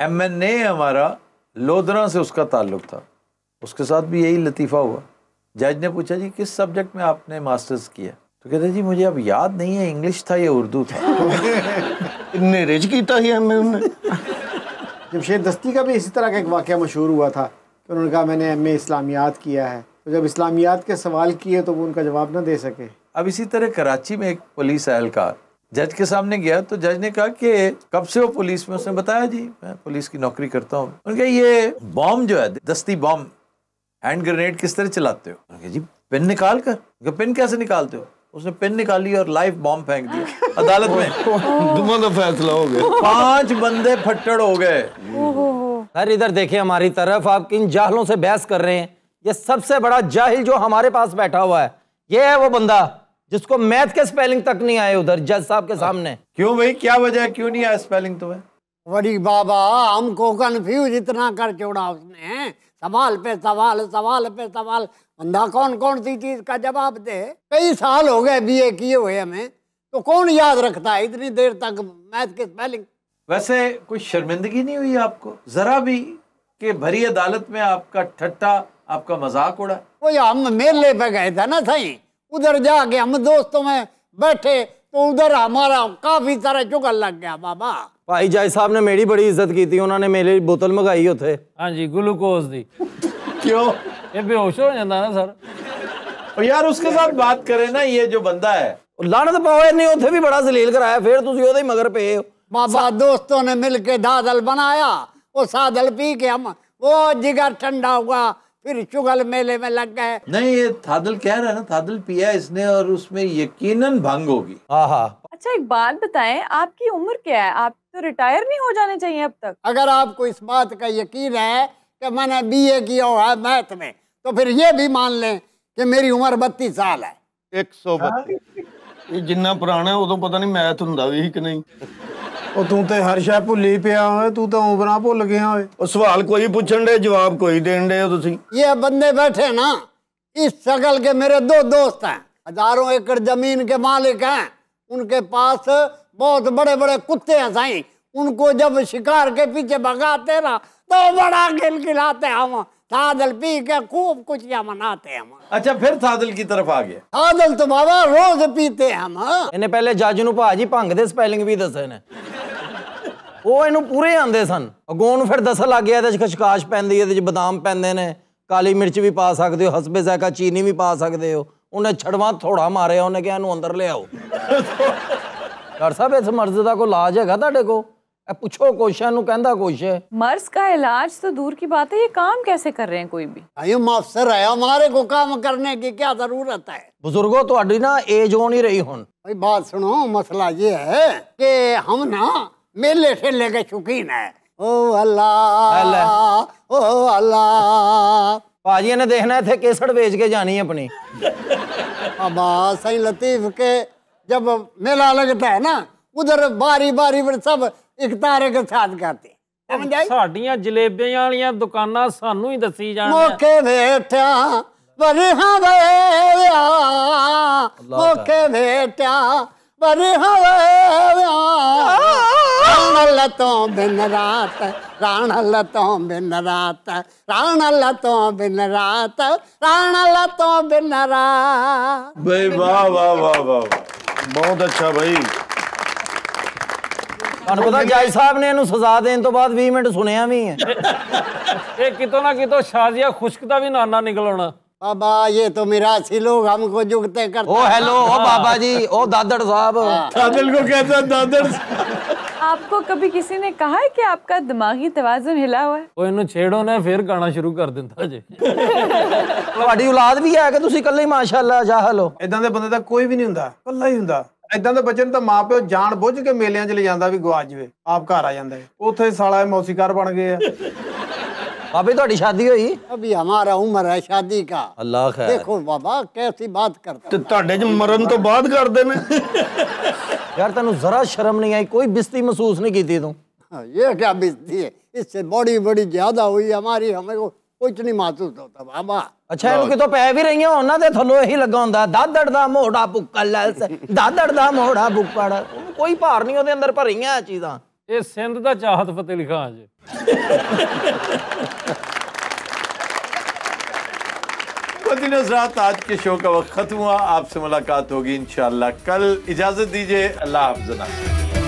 एम एन ए हमारा लोधरा से उसका ताल्लुक था उसके साथ भी यही लतीफ़ा हुआ जज ने पूछा जी किस सब्जेक्ट में आपने मास्टर्स किया तो कहते जी मुझे अब याद नहीं है इंग्लिश था या उर्दू था [laughs] इतने रिज था ही हमें उन्होंने जमशेद दस्ती का भी इसी तरह का एक वाक़ मशहूर हुआ था कि उन्होंने कहा मैंने एम ए इस्लामियात किया है तो जब इस्लामियात के सवाल किए तो वो उनका जवाब ना दे सके अब इसी तरह कराची में एक पुलिस एहलकार जज के सामने गया तो जज ने कहा कि कब से वो पुलिस में उसने बताया जी मैं पुलिस की नौकरी करता हूँ उनके ये बॉम्ब जो है दस्ती बॉम्ब हैंड ग्रेनेड किस तरह चलाते हो उनके जी पिन निकाल कर पिन कैसे निकालते हो उसने पिन निकाली और लाइफ बॉम्ब फेंक दिया अदालत में दुमन [laughs] तो फैसला हो गया पांच बंदे फट्टड़ हो गए सर इधर देखिए हमारी तरफ आप किन जाहलों से बहस कर रहे हैं ये सबसे बड़ा जाहिल जो हमारे पास बैठा हुआ है ये है वो बंदा जिसको मैथ के स्पेलिंग तक नहीं आए उधर जज साहब के सामने क्यों भाई क्या वजह क्यों नहीं आया स्पेलिंग तुम्हें वरी बाबा हमको कन्फ्यूज इतना कर छोड़ा उसने सवाल पे सवाल सवाल पे सवाल बंदा कौन कौन सी चीज का जवाब दे कई साल हो गए बीए किए हुए हमें तो कौन याद रखता है इतनी देर तक मैथ की स्पेलिंग वैसे कोई शर्मिंदगी नहीं हुई आपको जरा भी के भरी अदालत में आपका ठट्टा आपका मजाक उड़ा वो हम मेले पे गए थे ना सही उधर जाके हम दोस्तों में बैठे तो उधर हमारा काफी सारा चुगल लग गया बाबा भाई जाय साहब ने मेरी बड़ी इज्जत की थी उन्होंने मेरे बोतल मंगाई उ हाँ जी ग्लूकोज दी क्यों ये बेहोश हो जाता ना सर और यार उसके साथ बात करें ना ये जो बंदा है लाने तो पाओ नहीं उथे भी बड़ा जलील कराया फिर तुम ओदे मगर पे हो बाबा दोस्तों ने मिलके दादल बनाया वो सादल पी के हम वो जिगर ठंडा हुआ फिर चुगल मेले में लग गए नहीं ये थादल कह रहा है ना थादल पिया इसने और उसमें यकीनन भंग होगी अच्छा एक बात बताएं आपकी उम्र क्या है आप तो रिटायर नहीं हो जाने चाहिए अब तक अगर आपको इस बात का यकीन है कि मैंने बी ए किया हुआ है मैथ में तो फिर ये भी मान लें कि मेरी उम्र बत्तीस साल है एक सौ बत्तीस हाँ। ਇਹ ਜਿੰਨਾ ਪੁਰਾਣਾ ਉਦੋਂ ਪਤਾ ਨਹੀਂ ਮੈਥ ਹੁੰਦਾ ਵੀ ਕਿ ਨਹੀਂ ਉਹ ਤੂੰ ਤੇ ਹਰ ਸ਼ੈ ਭੁੱਲੀ ਪਿਆ ਹੋਏ ਤੂੰ ਤਾਂ ਉਮਰਾਂ ਭੁੱਲ ਗਿਆ ਹੋਏ ਉਹ ਸਵਾਲ ਕੋਈ ਪੁੱਛਣ ਦੇ ਜਵਾਬ ਕੋਈ ਦੇਣ ਦੇ ਹੋ ਤੁਸੀਂ ਇਹ ਬੰਦੇ ਬੈਠੇ ਨਾ इस शक्ल के मेरे दो दोस्त हैं हजारों एकड़ जमीन के मालिक हैं उनके पास बहुत बड़े बड़े कुत्ते हैं साई उनको जब शिकार के पीछे भगाते ना तो बड़ा खिलखिलाते हम थादल पी के खूब कुछ क्या मनाते हैं हम अच्छा फिर थादल की तरफ आ गए थादल तो बाबा रोज पीते हैं हम इन्हें पहले जाजू भाजी भंग दे स्पेलिंग भी दसे ने ਉਹ ਇਹਨੂੰ ਪੂਰੇ ਆਂਦੇ ਸਨ ਅਗੋਂ ਨੂੰ ਫਿਰ ਦੱਸਣ ਲੱਗ ਗਿਆ ਇਹਦੇ ਚ ਖਸ਼ਕਾਸ਼ ਪੈਂਦੀ ਇਹਦੇ ਚ ਬਦਾਮ ਪੈਂਦੇ ਨੇ ਕਾਲੀ ਮਿਰਚ ਵੀ ਪਾ ਸਕਦੇ ਹੋ ਹਸਬੇ ਜ਼ਾਇਕਾ ਚੀਨੀ ਵੀ ਪਾ ਸਕਦੇ ਹੋ ਉਹਨੇ ਛੜਵਾ ਥੋੜਾ ਮਾਰਿਆ ਉਹਨੇ ਕਿਹਾ ਇਹਨੂੰ ਅੰਦਰ ਲਿਆਓ ਡਾਕਟਰ ਸਾਹਿਬ ਇਸ ਮਰਜ਼ ਦਾ ਕੋਈ ਇਲਾਜ ਹੈਗਾ ਤੁਹਾਡੇ ਕੋਲ पूछो ਕੋਸ਼ਾ ਨੂੰ ਕਹਿੰਦਾ ਕੁਛ मर्ज का इलाज तो दूर की बात है ये काम कैसे कर रहे हैं कोई भी अफसर है हमारे को काम करने की क्या जरूरत है बुजुर्गो ਤੁਹਾਡੀ ना एज होनी ਨਹੀਂ ਰਹੀ बात सुनो मसला ये है कि हम ना मेले ठेले के शौकीन है ओ अल्लाह अल्लाह। ओ अल्लाह ਭਾਜੀ ਇਹਨੇ ਦੇਖਣਾ ਇੱਥੇ ਕੇਸੜ ਵੇਚ ਕੇ ਜਾਣੀ ਹੈ ਆਪਣੀ सही लतीफ के जब मेला लगता है ना उधर बारी बारी पर सब एक तारे के साथ गाते ਸਾਡੀਆਂ ਜਲੇਬੀਆਂ ਵਾਲੀਆਂ ਦੁਕਾਨਾਂ ਸਾਨੂੰ ਹੀ ਦੱਸੀ ਜਾਣ ਮੌਕੇ ਵੇਟਿਆ ਵਰਹਾ ਵੇਆ ਮੌਕੇ ਵੇਟਿਆ ਵਰਹਾ ਵੇਆ ਰਾਣਲ ਤੋਂ ਬਿਨ ਰਾਤ ਰਾਣਲ ਤੋਂ ਬਿਨ ਰਾਤ ਰਾਣਲ ਤੋਂ ਬਿਨ ਰਾਤ ਰਾਣਲ ਤੋਂ ਬਿਨ ਰਾਤ ਬਈ ਵਾਹ ਵਾਹ ਵਾਹ ਵਾਹ ਬਹੁਤ ਅੱਛਾ ਭਾਈ ਤੁਹਾਨੂੰ ਪਤਾ ਜੱਜ ਸਾਹਿਬ ਨੇ ਇਹਨੂੰ ਸਜ਼ਾ ਦੇਣ ਤੋਂ ਬਾਅਦ 20 ਮਿੰਟ ਸੁਣਿਆ ਵੀ ਹੈ ਇਹ ਕਿਤੋਂ ਨਾ ਕਿਤੋਂ ਸ਼ਾਜ਼ੀਆ ਖੁਸ਼ਕ ਦਾ ਵੀ ਨਾਨਾ ਨਿਕਲ ਆਉਣਾ बाबा ये तो मिरासी लोग हमको जुगते कर ओ हेलो ओ बाबा जी ओ दादड़ साहब दादड़ को कहता दादड़ आपको कभी किसी ने कहा है कि आपका दिमागी तवाजन हिला हुआ है ਉਹ ਇਹਨੂੰ ਛੇੜੋ ਨੇ ਫਿਰ ਗਾਣਾ ਸ਼ੁਰੂ ਕਰ ਦਿੰਦਾ ਜੇ ਤੁਹਾਡੀ ਔਲਾਦ ਵੀ ਹੈ ਕਿ ਤੁਸੀਂ ਇਕੱਲੇ ਹੀ ਮਾਸ਼ਾਅੱਲਾ ਜਾਹਲ ਹੋ ਇਦਾਂ ਦੇ ਬੰਦੇ ਦਾ ਕੋਈ ਵੀ ਨਹੀਂ ਹੁੰਦਾ ਇਕੱਲਾ ਹੀ ਹੁੰਦਾ ਇਦਾਂ ਦੇ ਬੱਚੇ ਨੂੰ ਤਾਂ ਮਾਪਿਓ ਜਾਣ ਬੁੱਝ ਕੇ ਮੇਲਿਆਂ 'ਚ ਲੈ ਜਾਂਦਾ ਵੀ ਗਵਾ ਜਵੇ ਆਪ ਘਰ ਆ ਜਾਂਦਾ ਉੱਥੇ ਸਾਲਾ ਮੌਸੀਕਾਰ ਬਣ ਗਏ ਆ ਬਾਬੇ ਤੁਹਾਡੀ ਸ਼ਾਦੀ ਹੋਈ ਅਭੀ ਹਮਾਰਾ ਉਮਰ ਹੈ ਸ਼ਾਦੀ शादी ਅੱਲਾ ਖੈਰ ਦੇਖੋ ਬਾਬਾ ਕੈਸੀ ਬਾਤ ਕਰਦਾ ਤੇ ਤੁਹਾਡੇ ਚ ਮਰਨ ਤੋਂ ਬਾਅਦ ਕਰਦੇ ਨੇ ਯਾਰ ਤੈਨੂੰ ਜ਼ਰਾ ਸ਼ਰਮ ਨਹੀਂ ਆਈ ਕੋਈ ਬਿਸਤੀ ਮਹਿਸੂਸ ਨਹੀਂ ਕੀਤੀ ਤੂੰ ਹਾਂ ਇਹ ਕਿਆ ਬਿਸਤੀ ਹੈ ਇਸ ਸੇ बड़ी बड़ी ਜ਼ਿਆਦਾ ਹੋਈ ਹਮਾਰੀ ਹਮੇ ਕੋ इतनी महसूस होता बाबा अच्छा इनके तो पै भी रही उन्होंने थलो यही लगा होंगे दादड़ का मोड़ा भुक्का लैस दादड़ का मोड़ा भुक्का कोई भार नहीं अंदर भरी है चीजा ये सिंध का चाहत फते लिखा अज आज के शो का वक्त हुआ आपसे मुलाकात होगी इंशाल्लाह कल इजाजत दीजिए अल्लाह हाफजना